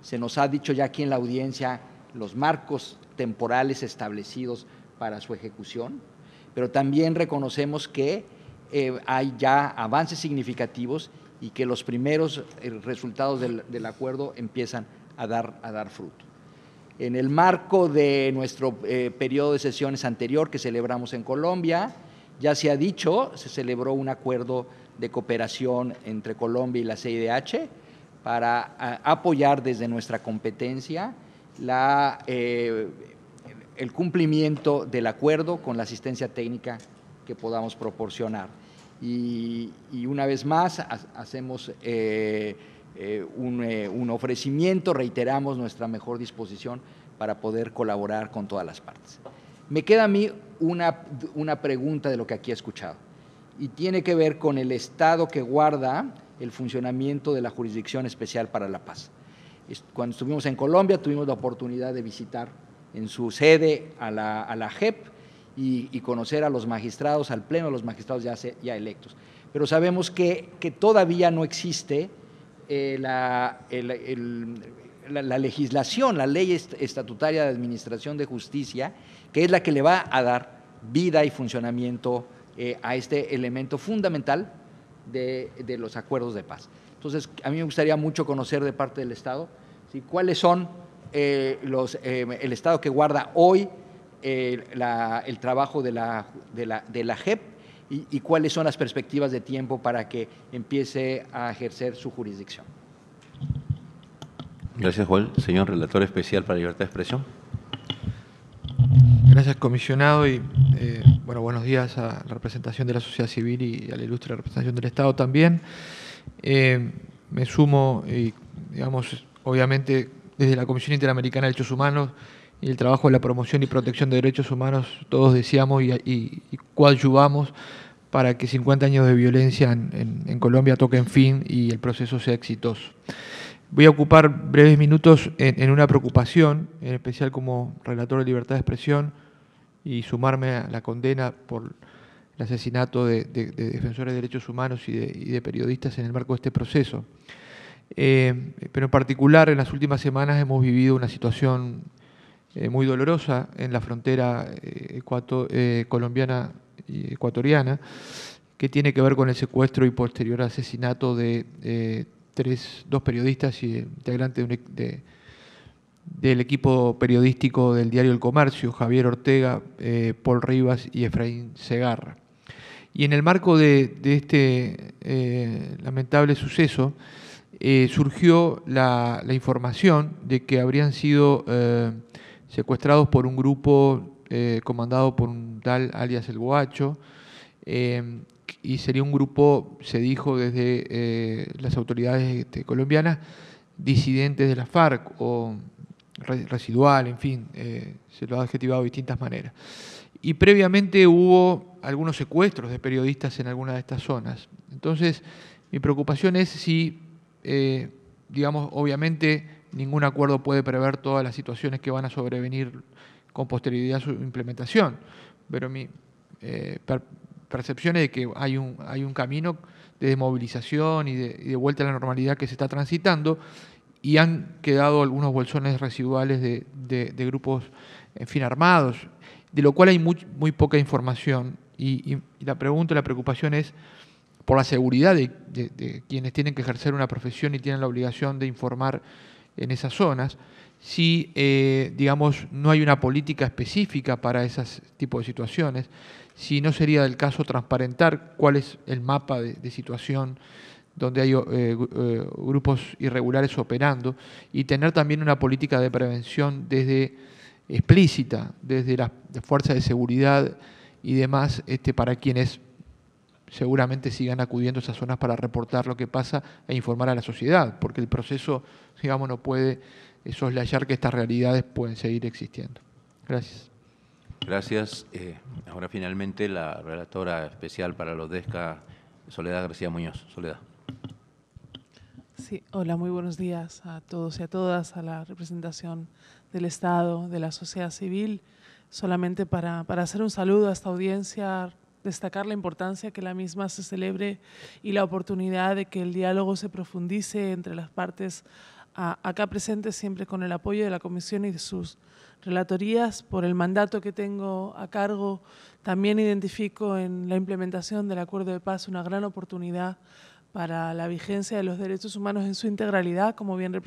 Se nos ha dicho ya aquí en la audiencia los marcos temporales establecidos para su ejecución, pero también reconocemos que eh, hay ya avances significativos y que los primeros eh, resultados del, acuerdo empiezan a dar, fruto. En el marco de nuestro periodo de sesiones anterior que celebramos en Colombia, ya se ha dicho, se celebró un acuerdo de cooperación entre Colombia y la CIDH para apoyar desde nuestra competencia la, eh, el cumplimiento del acuerdo con la asistencia técnica que podamos proporcionar. Y, una vez más hacemos eh, eh, un, ofrecimiento, reiteramos nuestra mejor disposición para poder colaborar con todas las partes. Me queda a mí una pregunta de lo que aquí he escuchado y tiene que ver con el estado que guarda el funcionamiento de la Jurisdicción Especial para la Paz. Cuando estuvimos en Colombia tuvimos la oportunidad de visitar en su sede a la, JEP y, conocer a los magistrados, al pleno de los magistrados ya, electos. Pero sabemos que, todavía no existe eh, la, la legislación, la ley estatutaria de administración de justicia, que es la que le va a dar vida y funcionamiento eh, a este elemento fundamental de, los acuerdos de paz. Entonces, a mí me gustaría mucho conocer de parte del Estado cuáles son eh, los, eh, el Estado que guarda hoy la, el trabajo de la, de la, de la JEP y, cuáles son las perspectivas de tiempo para que empiece a ejercer su jurisdicción. Gracias, Juan. Señor Relator Especial para Libertad de Expresión. Gracias, comisionado. Y eh, bueno, buenos días a la representación de la sociedad civil y a la ilustre representación del Estado también. Eh, me sumo y, digamos, obviamente desde la Comisión Interamericana de Derechos Humanos y el trabajo de la promoción y protección de derechos humanos, todos deseamos y, coadyuvamos para que 50 años de violencia en Colombia toquen fin y el proceso sea exitoso. Voy a ocupar breves minutos en, una preocupación, en especial como relator de libertad de expresión, y sumarme a la condena por el asesinato de, defensores de derechos humanos y de, periodistas en el marco de este proceso. Eh, pero en particular, en las últimas semanas hemos vivido una situación eh, muy dolorosa en la frontera eh, colombiana y ecuatoriana, que tiene que ver con el secuestro y posterior asesinato de dos periodistas y integrante del equipo periodístico del diario El Comercio, Javier Ortega, eh, Paul Rivas y Efraín Segarra. Y en el marco de, este eh, lamentable suceso, eh, surgió la, información de que habrían sido secuestrados por un grupo comandado por un tal alias El Guacho, y sería un grupo, se dijo desde eh, las autoridades este, colombianas, disidentes de la FARC o residual, en fin, eh, se lo ha adjetivado de distintas maneras. Y previamente hubo algunos secuestros de periodistas en alguna de estas zonas. Entonces, mi preocupación es si, eh, digamos, obviamente ningún acuerdo puede prever todas las situaciones que van a sobrevenir con posterioridad a su implementación, pero mi, eh, percepciones de que hay un, hay un camino de desmovilización y de, vuelta a la normalidad que se está transitando y han quedado algunos bolsones residuales de, grupos, en fin, armados, de lo cual hay muy, poca información. Y, la pregunta, la preocupación es por la seguridad de, quienes tienen que ejercer una profesión y tienen la obligación de informar en esas zonas, si, eh, digamos, no hay una política específica para ese tipo de situaciones, si no sería del caso transparentar cuál es el mapa de, situación donde hay eh, eh, grupos irregulares operando y tener también una política de prevención desde explícita, desde las fuerzas de seguridad y demás, este, para quienes seguramente sigan acudiendo a esas zonas para reportar lo que pasa e informar a la sociedad, porque el proceso, digamos, no puede eh, soslayar que estas realidades pueden seguir existiendo. Gracias. Gracias. Eh, ahora finalmente la relatora especial para los DESCA, Soledad García Muñoz. Soledad. Sí, hola, muy buenos días a todos y a todas, a la representación del Estado, de la sociedad civil. Solamente para, para hacer un saludo a esta audiencia, destacar la importancia que la misma se celebre y la oportunidad de que el diálogo se profundice entre las partes acá presente siempre con el apoyo de la comisión y de sus relatorías. Por el mandato que tengo a cargo, también identifico en la implementación del acuerdo de paz una gran oportunidad para la vigencia de los derechos humanos en su integralidad, como bien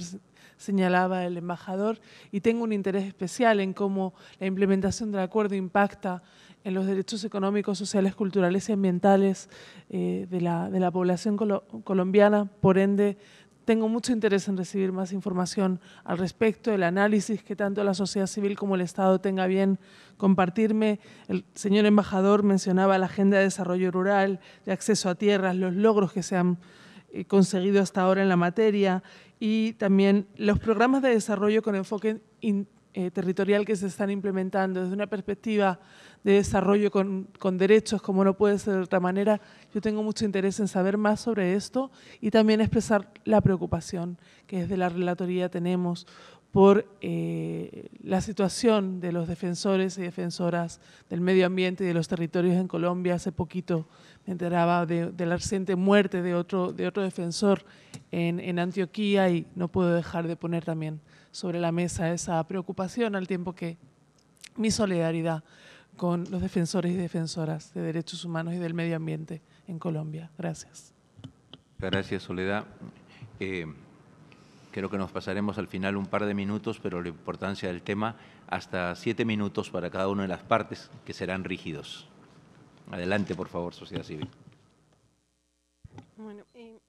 señalaba el embajador, y tengo un interés especial en cómo la implementación del acuerdo impacta en los derechos económicos, sociales, culturales y ambientales eh, de, la, población colombiana. Por ende, tengo mucho interés en recibir más información al respecto, el análisis que tanto la sociedad civil como el Estado tenga bien compartirme. El señor embajador mencionaba la agenda de desarrollo rural, de acceso a tierras, los logros que se han eh, conseguido hasta ahora en la materia y también los programas de desarrollo con enfoque eh, territorial que se están implementando, desde una perspectiva de desarrollo con, derechos, como no puede ser de otra manera, yo tengo mucho interés en saber más sobre esto y también expresar la preocupación que desde la Relatoría tenemos por eh, la situación de los defensores y defensoras del medio ambiente y de los territorios en Colombia. Hace poquito me enteraba de, la reciente muerte de otro, de otro defensor en, en Antioquía y no puedo dejar de poner también sobre la mesa esa preocupación al tiempo que mi solidaridad con los defensores y defensoras de derechos humanos y del medio ambiente en Colombia. Gracias. Gracias, Soledad. Eh, creo que nos pasaremos al final un par de minutos, pero la importancia del tema, hasta siete minutos para cada una de las partes, que serán rígidos. Adelante, por favor, sociedad civil. Bueno, eh,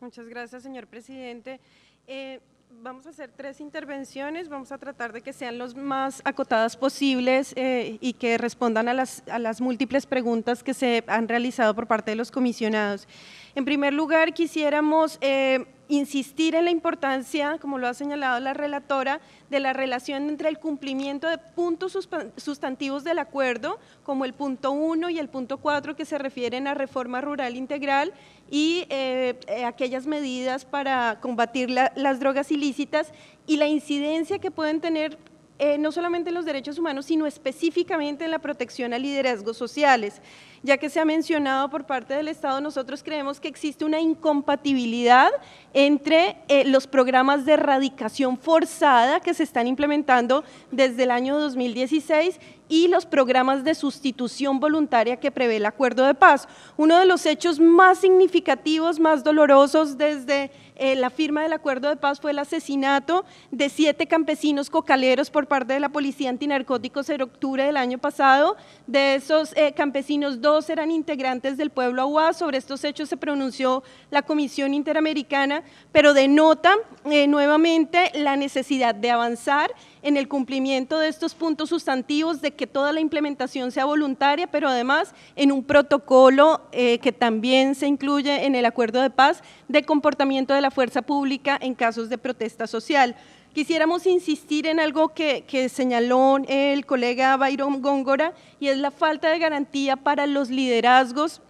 muchas gracias, señor presidente. Eh, Vamos a hacer tres intervenciones, vamos a tratar de que sean los más acotadas posibles eh, y que respondan a las, múltiples preguntas que se han realizado por parte de los comisionados. En primer lugar, quisiéramos eh, insistir en la importancia, como lo ha señalado la relatora, de la relación entre el cumplimiento de puntos sustantivos del acuerdo, como el punto 1 y el punto 4 que se refieren a reforma rural integral y eh, eh, aquellas medidas para combatir las drogas ilícitas y la incidencia que pueden tener eh, no solamente en los derechos humanos, sino específicamente en la protección a liderazgos sociales. Ya que se ha mencionado por parte del Estado, nosotros creemos que existe una incompatibilidad entre eh, los programas de erradicación forzada que se están implementando desde el año 2016 y los programas de sustitución voluntaria que prevé el acuerdo de paz. Uno de los hechos más significativos, más dolorosos desde eh, la firma del acuerdo de paz fue el asesinato de siete campesinos cocaleros por parte de la Policía Antinarcóticos en octubre del año pasado. De esos eh, campesinos, dos eran integrantes del pueblo Agua. Sobre estos hechos se pronunció la Comisión Interamericana, pero denota eh, nuevamente la necesidad de avanzar en el cumplimiento de estos puntos sustantivos, de que toda la implementación sea voluntaria, pero además en un protocolo eh, que también se incluye en el acuerdo de paz de comportamiento de la fuerza pública en casos de protesta social. Quisiéramos insistir en algo que, señaló el colega Byron Góngora y es la falta de garantía para los liderazgos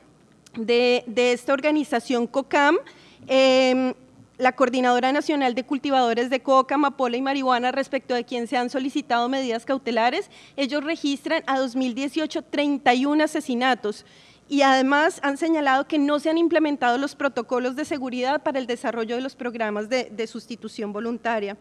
de, esta organización COCAM. Em, la Coordinadora Nacional de Cultivadores de Coca, Mapola y Marihuana respecto de quien se han solicitado medidas cautelares, ellos registran a 2018 31 asesinatos y además han señalado que no se han implementado los protocolos de seguridad para el desarrollo de los programas de sustitución voluntaria.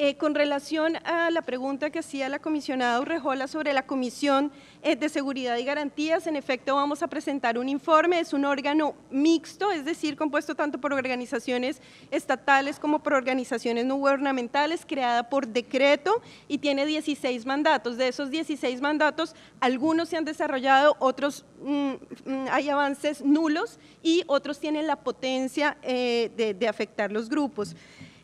Eh, con relación a la pregunta que hacía la comisionada Urrejola sobre la Comisión eh, de Seguridad y Garantías, en efecto vamos a presentar un informe, es un órgano mixto, es decir, compuesto tanto por organizaciones estatales como por organizaciones no gubernamentales, creada por decreto y tiene 16 mandatos. De esos 16 mandatos, algunos se han desarrollado, otros mm, mm, hay avances nulos y otros tienen la potencia eh, de, de afectar los grupos.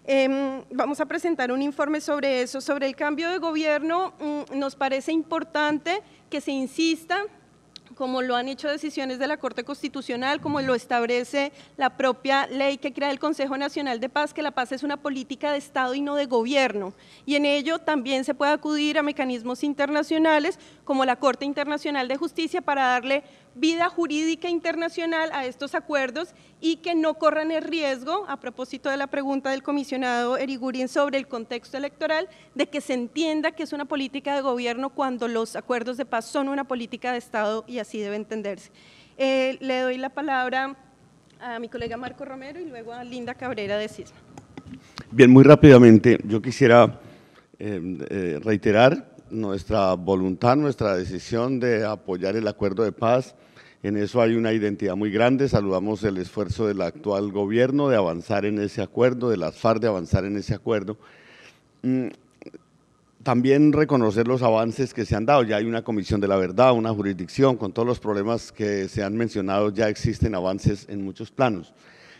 Em, vamos a presentar un informe sobre eso, sobre el cambio de gobierno. Mm, nos parece importante que se insista como lo han hecho decisiones de la Corte Constitucional, como lo establece la propia ley que crea el Consejo Nacional de Paz, que la paz es una política de Estado y no de gobierno. Y en ello también se puede acudir a mecanismos internacionales, como la Corte Internacional de Justicia, para darle vida jurídica internacional a estos acuerdos y que no corran el riesgo, a propósito de la pregunta del comisionado Erigurín sobre el contexto electoral, de que se entienda que es una política de gobierno cuando los acuerdos de paz son una política de Estado y así debe entenderse. Eh, le doy la palabra a mi colega Marco Romero y luego a Linda Cabrera de Cisma. Bien, muy rápidamente, yo quisiera eh, eh, reiterar nuestra voluntad, nuestra decisión de apoyar el acuerdo de paz en eso hay una identidad muy grande. Saludamos el esfuerzo del actual gobierno de avanzar en ese acuerdo, de las FARC de avanzar en ese acuerdo. Mm, también reconocer los avances que se han dado. Ya hay una comisión de la verdad, una jurisdicción, con todos los problemas que se han mencionado, ya existen avances en muchos planos.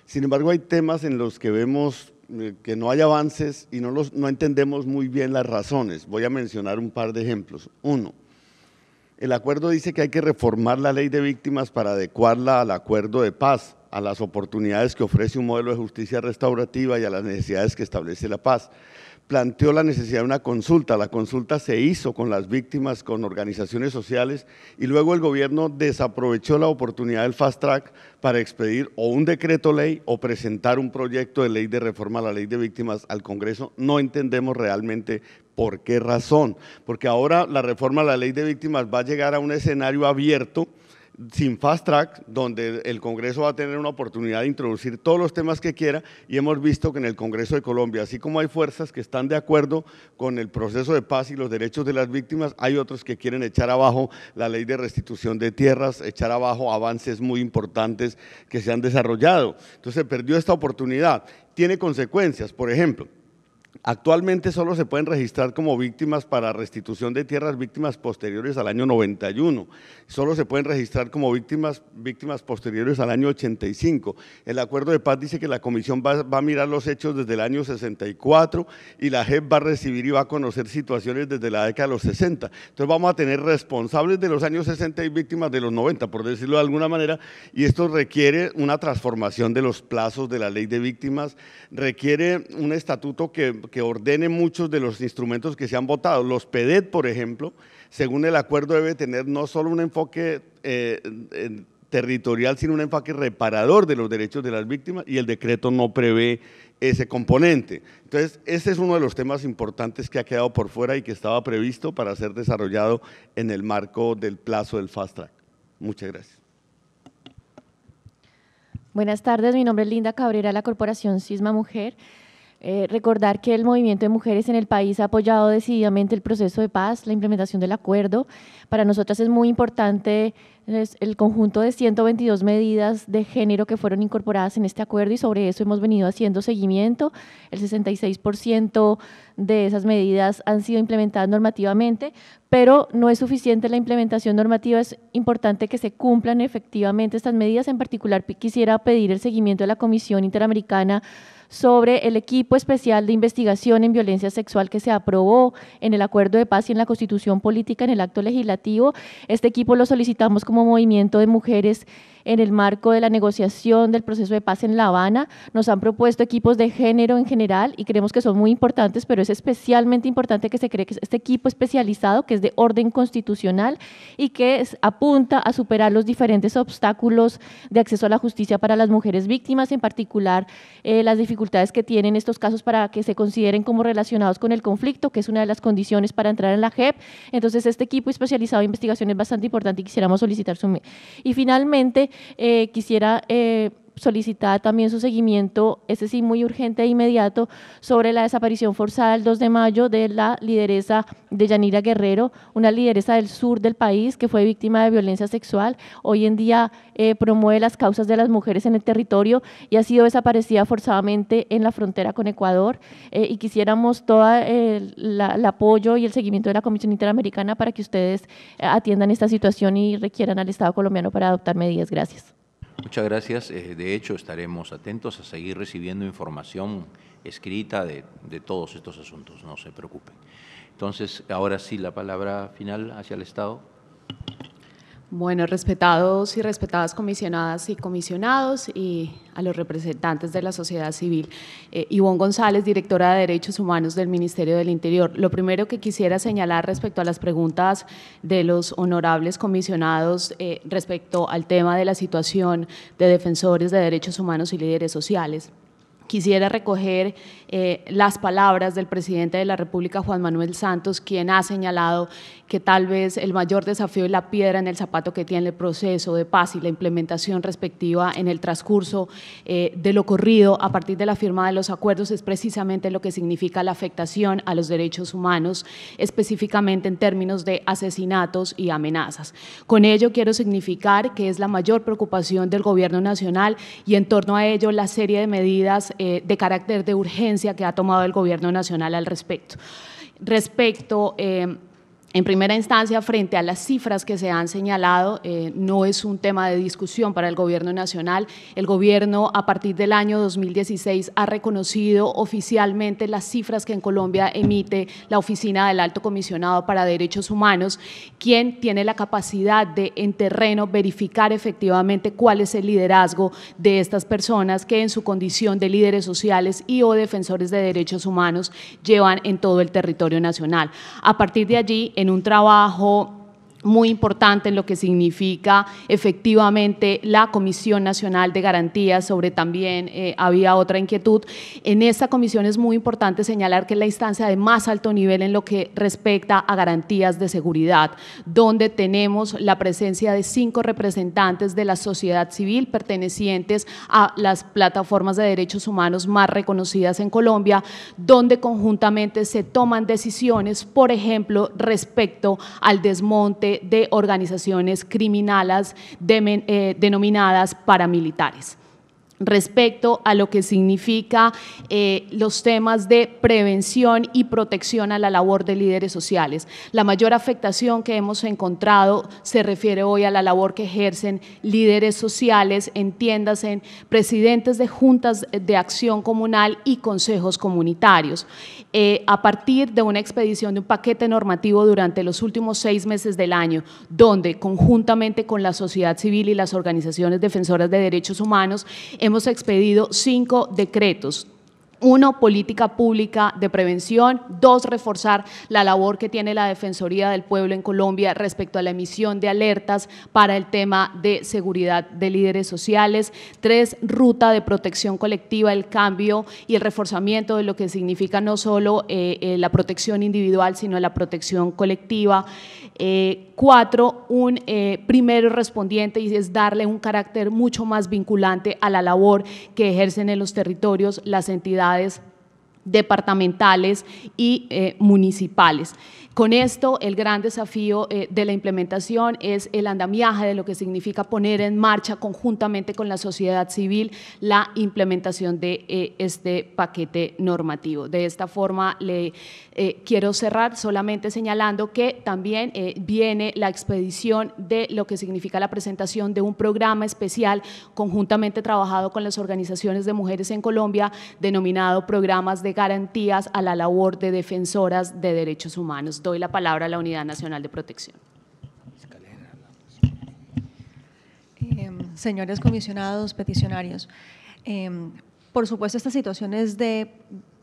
Sin embargo, hay temas en los que vemos eh, que no hay avances y no, los, no entendemos muy bien las razones. Voy a mencionar un par de ejemplos. Uno, el acuerdo dice que hay que reformar la ley de víctimas para adecuarla al acuerdo de paz, a las oportunidades que ofrece un modelo de justicia restaurativa y a las necesidades que establece la paz. Planteó la necesidad de una consulta. La consulta se hizo con las víctimas, con organizaciones sociales y luego el gobierno desaprovechó la oportunidad del fast track para expedir o un decreto ley o presentar un proyecto de ley de reforma a la ley de víctimas al Congreso. No entendemos realmente ¿Por qué razón? Porque ahora la reforma a la ley de víctimas va a llegar a un escenario abierto sin fast track, donde el Congreso va a tener una oportunidad de introducir todos los temas que quiera y hemos visto que en el Congreso de Colombia, así como hay fuerzas que están de acuerdo con el proceso de paz y los derechos de las víctimas, hay otros que quieren echar abajo la ley de restitución de tierras, echar abajo avances muy importantes que se han desarrollado. Entonces perdió esta oportunidad. Tiene consecuencias, por ejemplo. Actualmente solo se pueden registrar como víctimas para restitución de tierras víctimas posteriores al año 91. Solo se pueden registrar como víctimas, víctimas posteriores al año 85. El acuerdo de paz dice que la comisión va, va a mirar los hechos desde el año 64 y la JEP va a recibir y va a conocer situaciones desde la década de los 60. Entonces vamos a tener responsables de los años 60 y víctimas de los 90, por decirlo de alguna manera, y esto requiere una transformación de los plazos de la ley de víctimas, requiere un estatuto que que ordene muchos de los instrumentos que se han votado. Los PEDET, por ejemplo, según el acuerdo debe tener no solo un enfoque eh, territorial, sino un enfoque reparador de los derechos de las víctimas y el decreto no prevé ese componente. Entonces, ese es uno de los temas importantes que ha quedado por fuera y que estaba previsto para ser desarrollado en el marco del plazo del Fast Track. Muchas gracias. Buenas tardes, mi nombre es Linda Cabrera, la Corporación sisma Mujer. Eh, recordar que el movimiento de mujeres en el país ha apoyado decididamente el proceso de paz, la implementación del acuerdo. Para nosotras es muy importante el conjunto de 122 medidas de género que fueron incorporadas en este acuerdo y sobre eso hemos venido haciendo seguimiento. El 66% de esas medidas han sido implementadas normativamente, pero no es suficiente la implementación normativa, es importante que se cumplan efectivamente estas medidas. En particular, quisiera pedir el seguimiento de la Comisión Interamericana sobre el equipo especial de investigación en violencia sexual que se aprobó en el acuerdo de paz y en la constitución política en el acto legislativo. Este equipo lo solicitamos como movimiento de mujeres en el marco de la negociación del proceso de paz en La Habana. Nos han propuesto equipos de género en general y creemos que son muy importantes, pero es especialmente importante que se cree que este equipo especializado, que es de orden constitucional y que apunta a superar los diferentes obstáculos de acceso a la justicia para las mujeres víctimas, en particular eh, las dificultades que tienen estos casos para que se consideren como relacionados con el conflicto, que es una de las condiciones para entrar en la JEP. Entonces, este equipo especializado de investigación es bastante importante y quisiéramos solicitar su... Y finalmente, eh, quisiera eh, solicitada también su seguimiento, ese sí muy urgente e inmediato, sobre la desaparición forzada el 2 de mayo de la lideresa de Yanira Guerrero, una lideresa del sur del país que fue víctima de violencia sexual. Hoy en día eh, promueve las causas de las mujeres en el territorio y ha sido desaparecida forzadamente en la frontera con Ecuador. Eh, y quisiéramos todo eh, el apoyo y el seguimiento de la Comisión Interamericana para que ustedes atiendan esta situación y requieran al Estado colombiano para adoptar medidas. Gracias. Muchas gracias. Eh, de hecho, estaremos atentos a seguir recibiendo información escrita de, de, todos estos asuntos, no se preocupen. Entonces, ahora sí, la palabra final hacia el Estado. Bueno, respetados y respetadas comisionadas y comisionados y a los representantes de la sociedad civil. Eh, Ivonne González, directora de Derechos Humanos del Ministerio del Interior. Lo primero que quisiera señalar respecto a las preguntas de los honorables comisionados eh, respecto al tema de la situación de defensores de derechos humanos y líderes sociales quisiera recoger eh, las palabras del presidente de la República, Juan Manuel Santos, quien ha señalado que tal vez el mayor desafío y la piedra en el zapato que tiene el proceso de paz y la implementación respectiva en el transcurso eh, de lo ocurrido a partir de la firma de los acuerdos es precisamente lo que significa la afectación a los derechos humanos, específicamente en términos de asesinatos y amenazas. Con ello quiero significar que es la mayor preocupación del Gobierno Nacional y en torno a ello la serie de medidas eh, eh, de carácter de urgencia que ha tomado el Gobierno Nacional al respecto. Respecto eh, en primera instancia, frente a las cifras que se han señalado, eh, no es un tema de discusión para el Gobierno Nacional. El Gobierno, a partir del año 2016, ha reconocido oficialmente las cifras que en Colombia emite la Oficina del Alto Comisionado para Derechos Humanos, quien tiene la capacidad de, en terreno, verificar efectivamente cuál es el liderazgo de estas personas que en su condición de líderes sociales y o defensores de derechos humanos llevan en todo el territorio nacional. A partir de allí, en un trabajo muy importante en lo que significa efectivamente la Comisión Nacional de Garantías, sobre también eh, había otra inquietud. En esta comisión es muy importante señalar que es la instancia de más alto nivel en lo que respecta a garantías de seguridad, donde tenemos la presencia de cinco representantes de la sociedad civil pertenecientes a las plataformas de derechos humanos más reconocidas en Colombia, donde conjuntamente se toman decisiones, por ejemplo, respecto al desmonte de organizaciones criminales eh, denominadas paramilitares respecto a lo que significa eh, los temas de prevención y protección a la labor de líderes sociales. La mayor afectación que hemos encontrado se refiere hoy a la labor que ejercen líderes sociales, entiéndase, en presidentes de juntas de acción comunal y consejos comunitarios. Eh, a partir de una expedición de un paquete normativo durante los últimos seis meses del año, donde conjuntamente con la sociedad civil y las organizaciones defensoras de derechos humanos hemos expedido cinco decretos, uno, política pública de prevención. Dos, reforzar la labor que tiene la Defensoría del Pueblo en Colombia respecto a la emisión de alertas para el tema de seguridad de líderes sociales. Tres, ruta de protección colectiva, el cambio y el reforzamiento de lo que significa no solo eh, eh, la protección individual, sino la protección colectiva. Eh, cuatro, un primero respondiente y es darle un carácter mucho más vinculante a la labor que ejercen en los territorios las entidades departamentales y eh, municipales. Con esto, el gran desafío eh, de la implementación es el andamiaje de lo que significa poner en marcha conjuntamente con la sociedad civil la implementación de eh, este paquete normativo. De esta forma, le eh, quiero cerrar solamente señalando que también viene la expedición de lo que significa la presentación de un programa especial conjuntamente trabajado con las organizaciones de mujeres en Colombia, denominado Programas de Garantías a la Labor de Defensoras de Derechos Humanos doy la palabra a la Unidad Nacional de Protección. Eh, señores comisionados, peticionarios, eh, por supuesto esta situación es de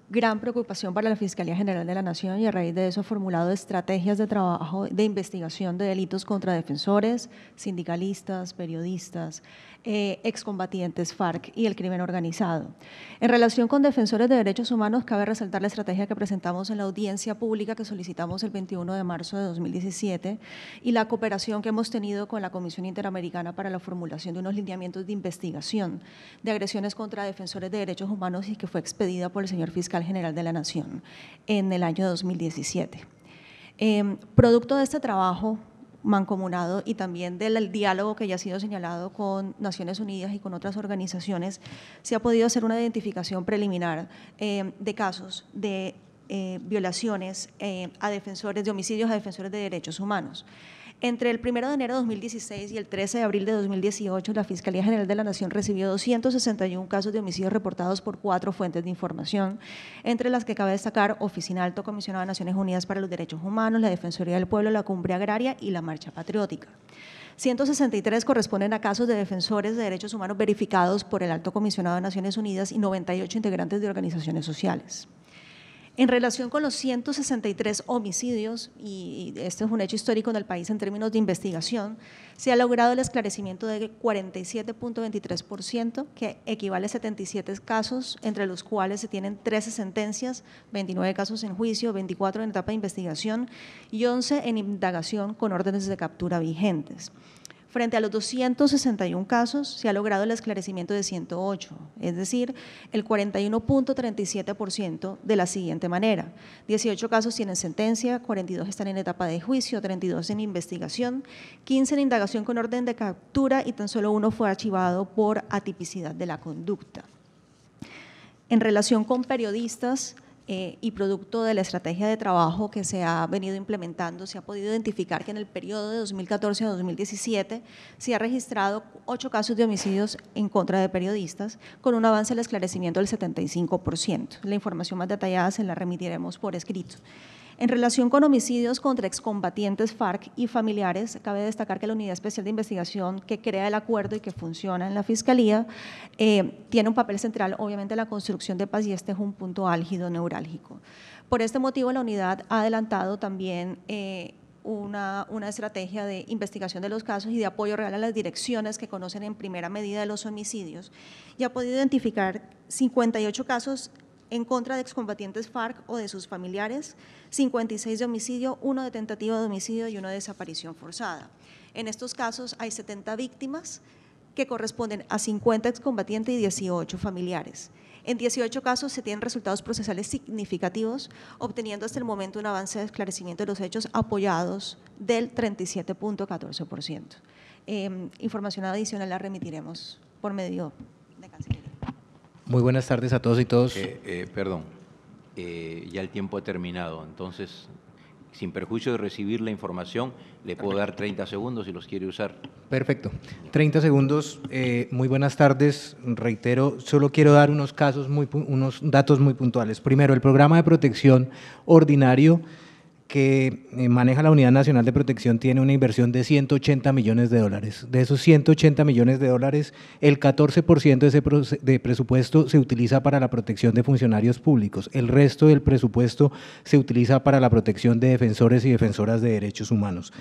gran preocupación para la Fiscalía General de la Nación y a raíz de eso ha formulado estrategias de trabajo de investigación de delitos contra defensores, sindicalistas, periodistas, eh, excombatientes FARC y el crimen organizado. En relación con defensores de derechos humanos, cabe resaltar la estrategia que presentamos en la audiencia pública que solicitamos el 21 de marzo de 2017 y la cooperación que hemos tenido con la Comisión Interamericana para la formulación de unos lineamientos de investigación de agresiones contra defensores de derechos humanos y que fue expedida por el señor fiscal general de la Nación en el año 2017. Em, producto de este trabajo, mancomunado y también del diálogo que ya ha sido señalado con Naciones Unidas y con otras organizaciones, se ha podido hacer una identificación preliminar eh, de casos de eh, violaciones eh, a defensores de homicidios a defensores de derechos humanos. Entre el 1 de enero de 2016 y el 13 de abril de 2018, la Fiscalía General de la Nación recibió 261 casos de homicidios reportados por cuatro fuentes de información, entre las que cabe destacar Oficina Alto Comisionado de Naciones Unidas para los Derechos Humanos, la Defensoría del Pueblo, la Cumbre Agraria y la Marcha Patriótica. 163 corresponden a casos de defensores de derechos humanos verificados por el Alto Comisionado de Naciones Unidas y 98 integrantes de organizaciones sociales. En relación con los 163 homicidios, y este es un hecho histórico en el país en términos de investigación, se ha logrado el esclarecimiento del 47.23%, que equivale a 77 casos, entre los cuales se tienen 13 sentencias, 29 casos en juicio, 24 en etapa de investigación y 11 en indagación con órdenes de captura vigentes. Frente a los 261 casos, se ha logrado el esclarecimiento de 108, es decir, el 41.37% de la siguiente manera. 18 casos tienen sentencia, 42 están en etapa de juicio, 32 en investigación, 15 en indagación con orden de captura y tan solo uno fue archivado por atipicidad de la conducta. En relación con periodistas, eh, y producto de la estrategia de trabajo que se ha venido implementando, se ha podido identificar que en el periodo de 2014 a 2017 se ha registrado ocho casos de homicidios en contra de periodistas, con un avance del esclarecimiento del 75%. La información más detallada se la remitiremos por escrito. En relación con homicidios contra excombatientes FARC y familiares, cabe destacar que la Unidad Especial de Investigación que crea el acuerdo y que funciona en la Fiscalía eh, tiene un papel central, obviamente, en la construcción de paz y este es un punto álgido neurálgico. Por este motivo, la unidad ha adelantado también eh, una, una, estrategia de investigación de los casos y de apoyo real a las direcciones que conocen en primera medida de los homicidios y ha podido identificar 58 casos en contra de excombatientes FARC o de sus familiares, 56 de homicidio, uno de tentativa de homicidio y 1 de desaparición forzada. En estos casos hay 70 víctimas que corresponden a 50 excombatientes y 18 familiares. En 18 casos se tienen resultados procesales significativos, obteniendo hasta el momento un avance de esclarecimiento de los hechos apoyados del 37.14%. Em, información adicional la remitiremos por medio de Cancillería. Muy buenas tardes a todos y todos. Eh, eh, perdón, eh, ya el tiempo ha terminado, entonces, sin perjuicio de recibir la información, le puedo dar 30 segundos si los quiere usar. Perfecto, 30 segundos. muy buenas tardes, reitero, solo quiero dar unos casos, muy, unos datos muy puntuales. Primero, el programa de protección ordinario que eh, maneja la Unidad Nacional de Protección tiene una inversión de 180 millones de dólares. De esos 180 millones de dólares, el 14% de ese de presupuesto se utiliza para la protección de funcionarios públicos. El resto del presupuesto se utiliza para la protección de defensores y defensoras de derechos humanos.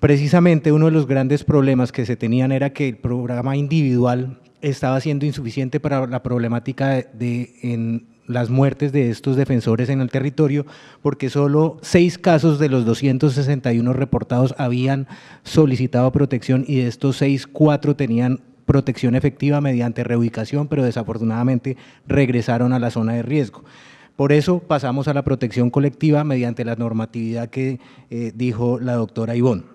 Precisamente uno de los grandes problemas que se tenían era que el programa individual estaba siendo insuficiente para la problemática de, las muertes de estos defensores en el territorio, porque solo seis casos de los 261 reportados habían solicitado protección y de estos seis, cuatro tenían protección efectiva mediante reubicación, pero desafortunadamente regresaron a la zona de riesgo. Por eso pasamos a la protección colectiva mediante la normatividad que eh, dijo la doctora Ivón.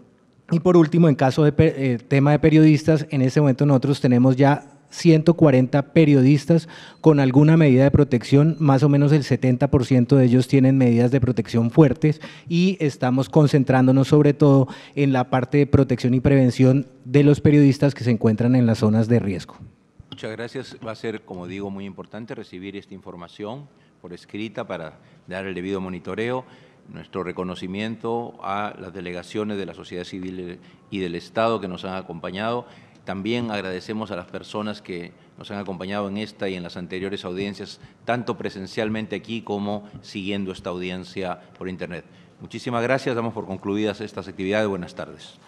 Y por último, en caso de eh, tema de periodistas, en este momento nosotros tenemos ya 140 periodistas con alguna medida de protección, más o menos el 70% de ellos tienen medidas de protección fuertes y estamos concentrándonos sobre todo en la parte de protección y prevención de los periodistas que se encuentran en las zonas de riesgo. Muchas gracias. Va a ser, como digo, muy importante recibir esta información por escrita para dar el debido monitoreo nuestro reconocimiento a las delegaciones de la sociedad civil y del Estado que nos han acompañado. También agradecemos a las personas que nos han acompañado en esta y en las anteriores audiencias, tanto presencialmente aquí como siguiendo esta audiencia por Internet. Muchísimas gracias. Damos por concluidas estas actividades. Buenas tardes.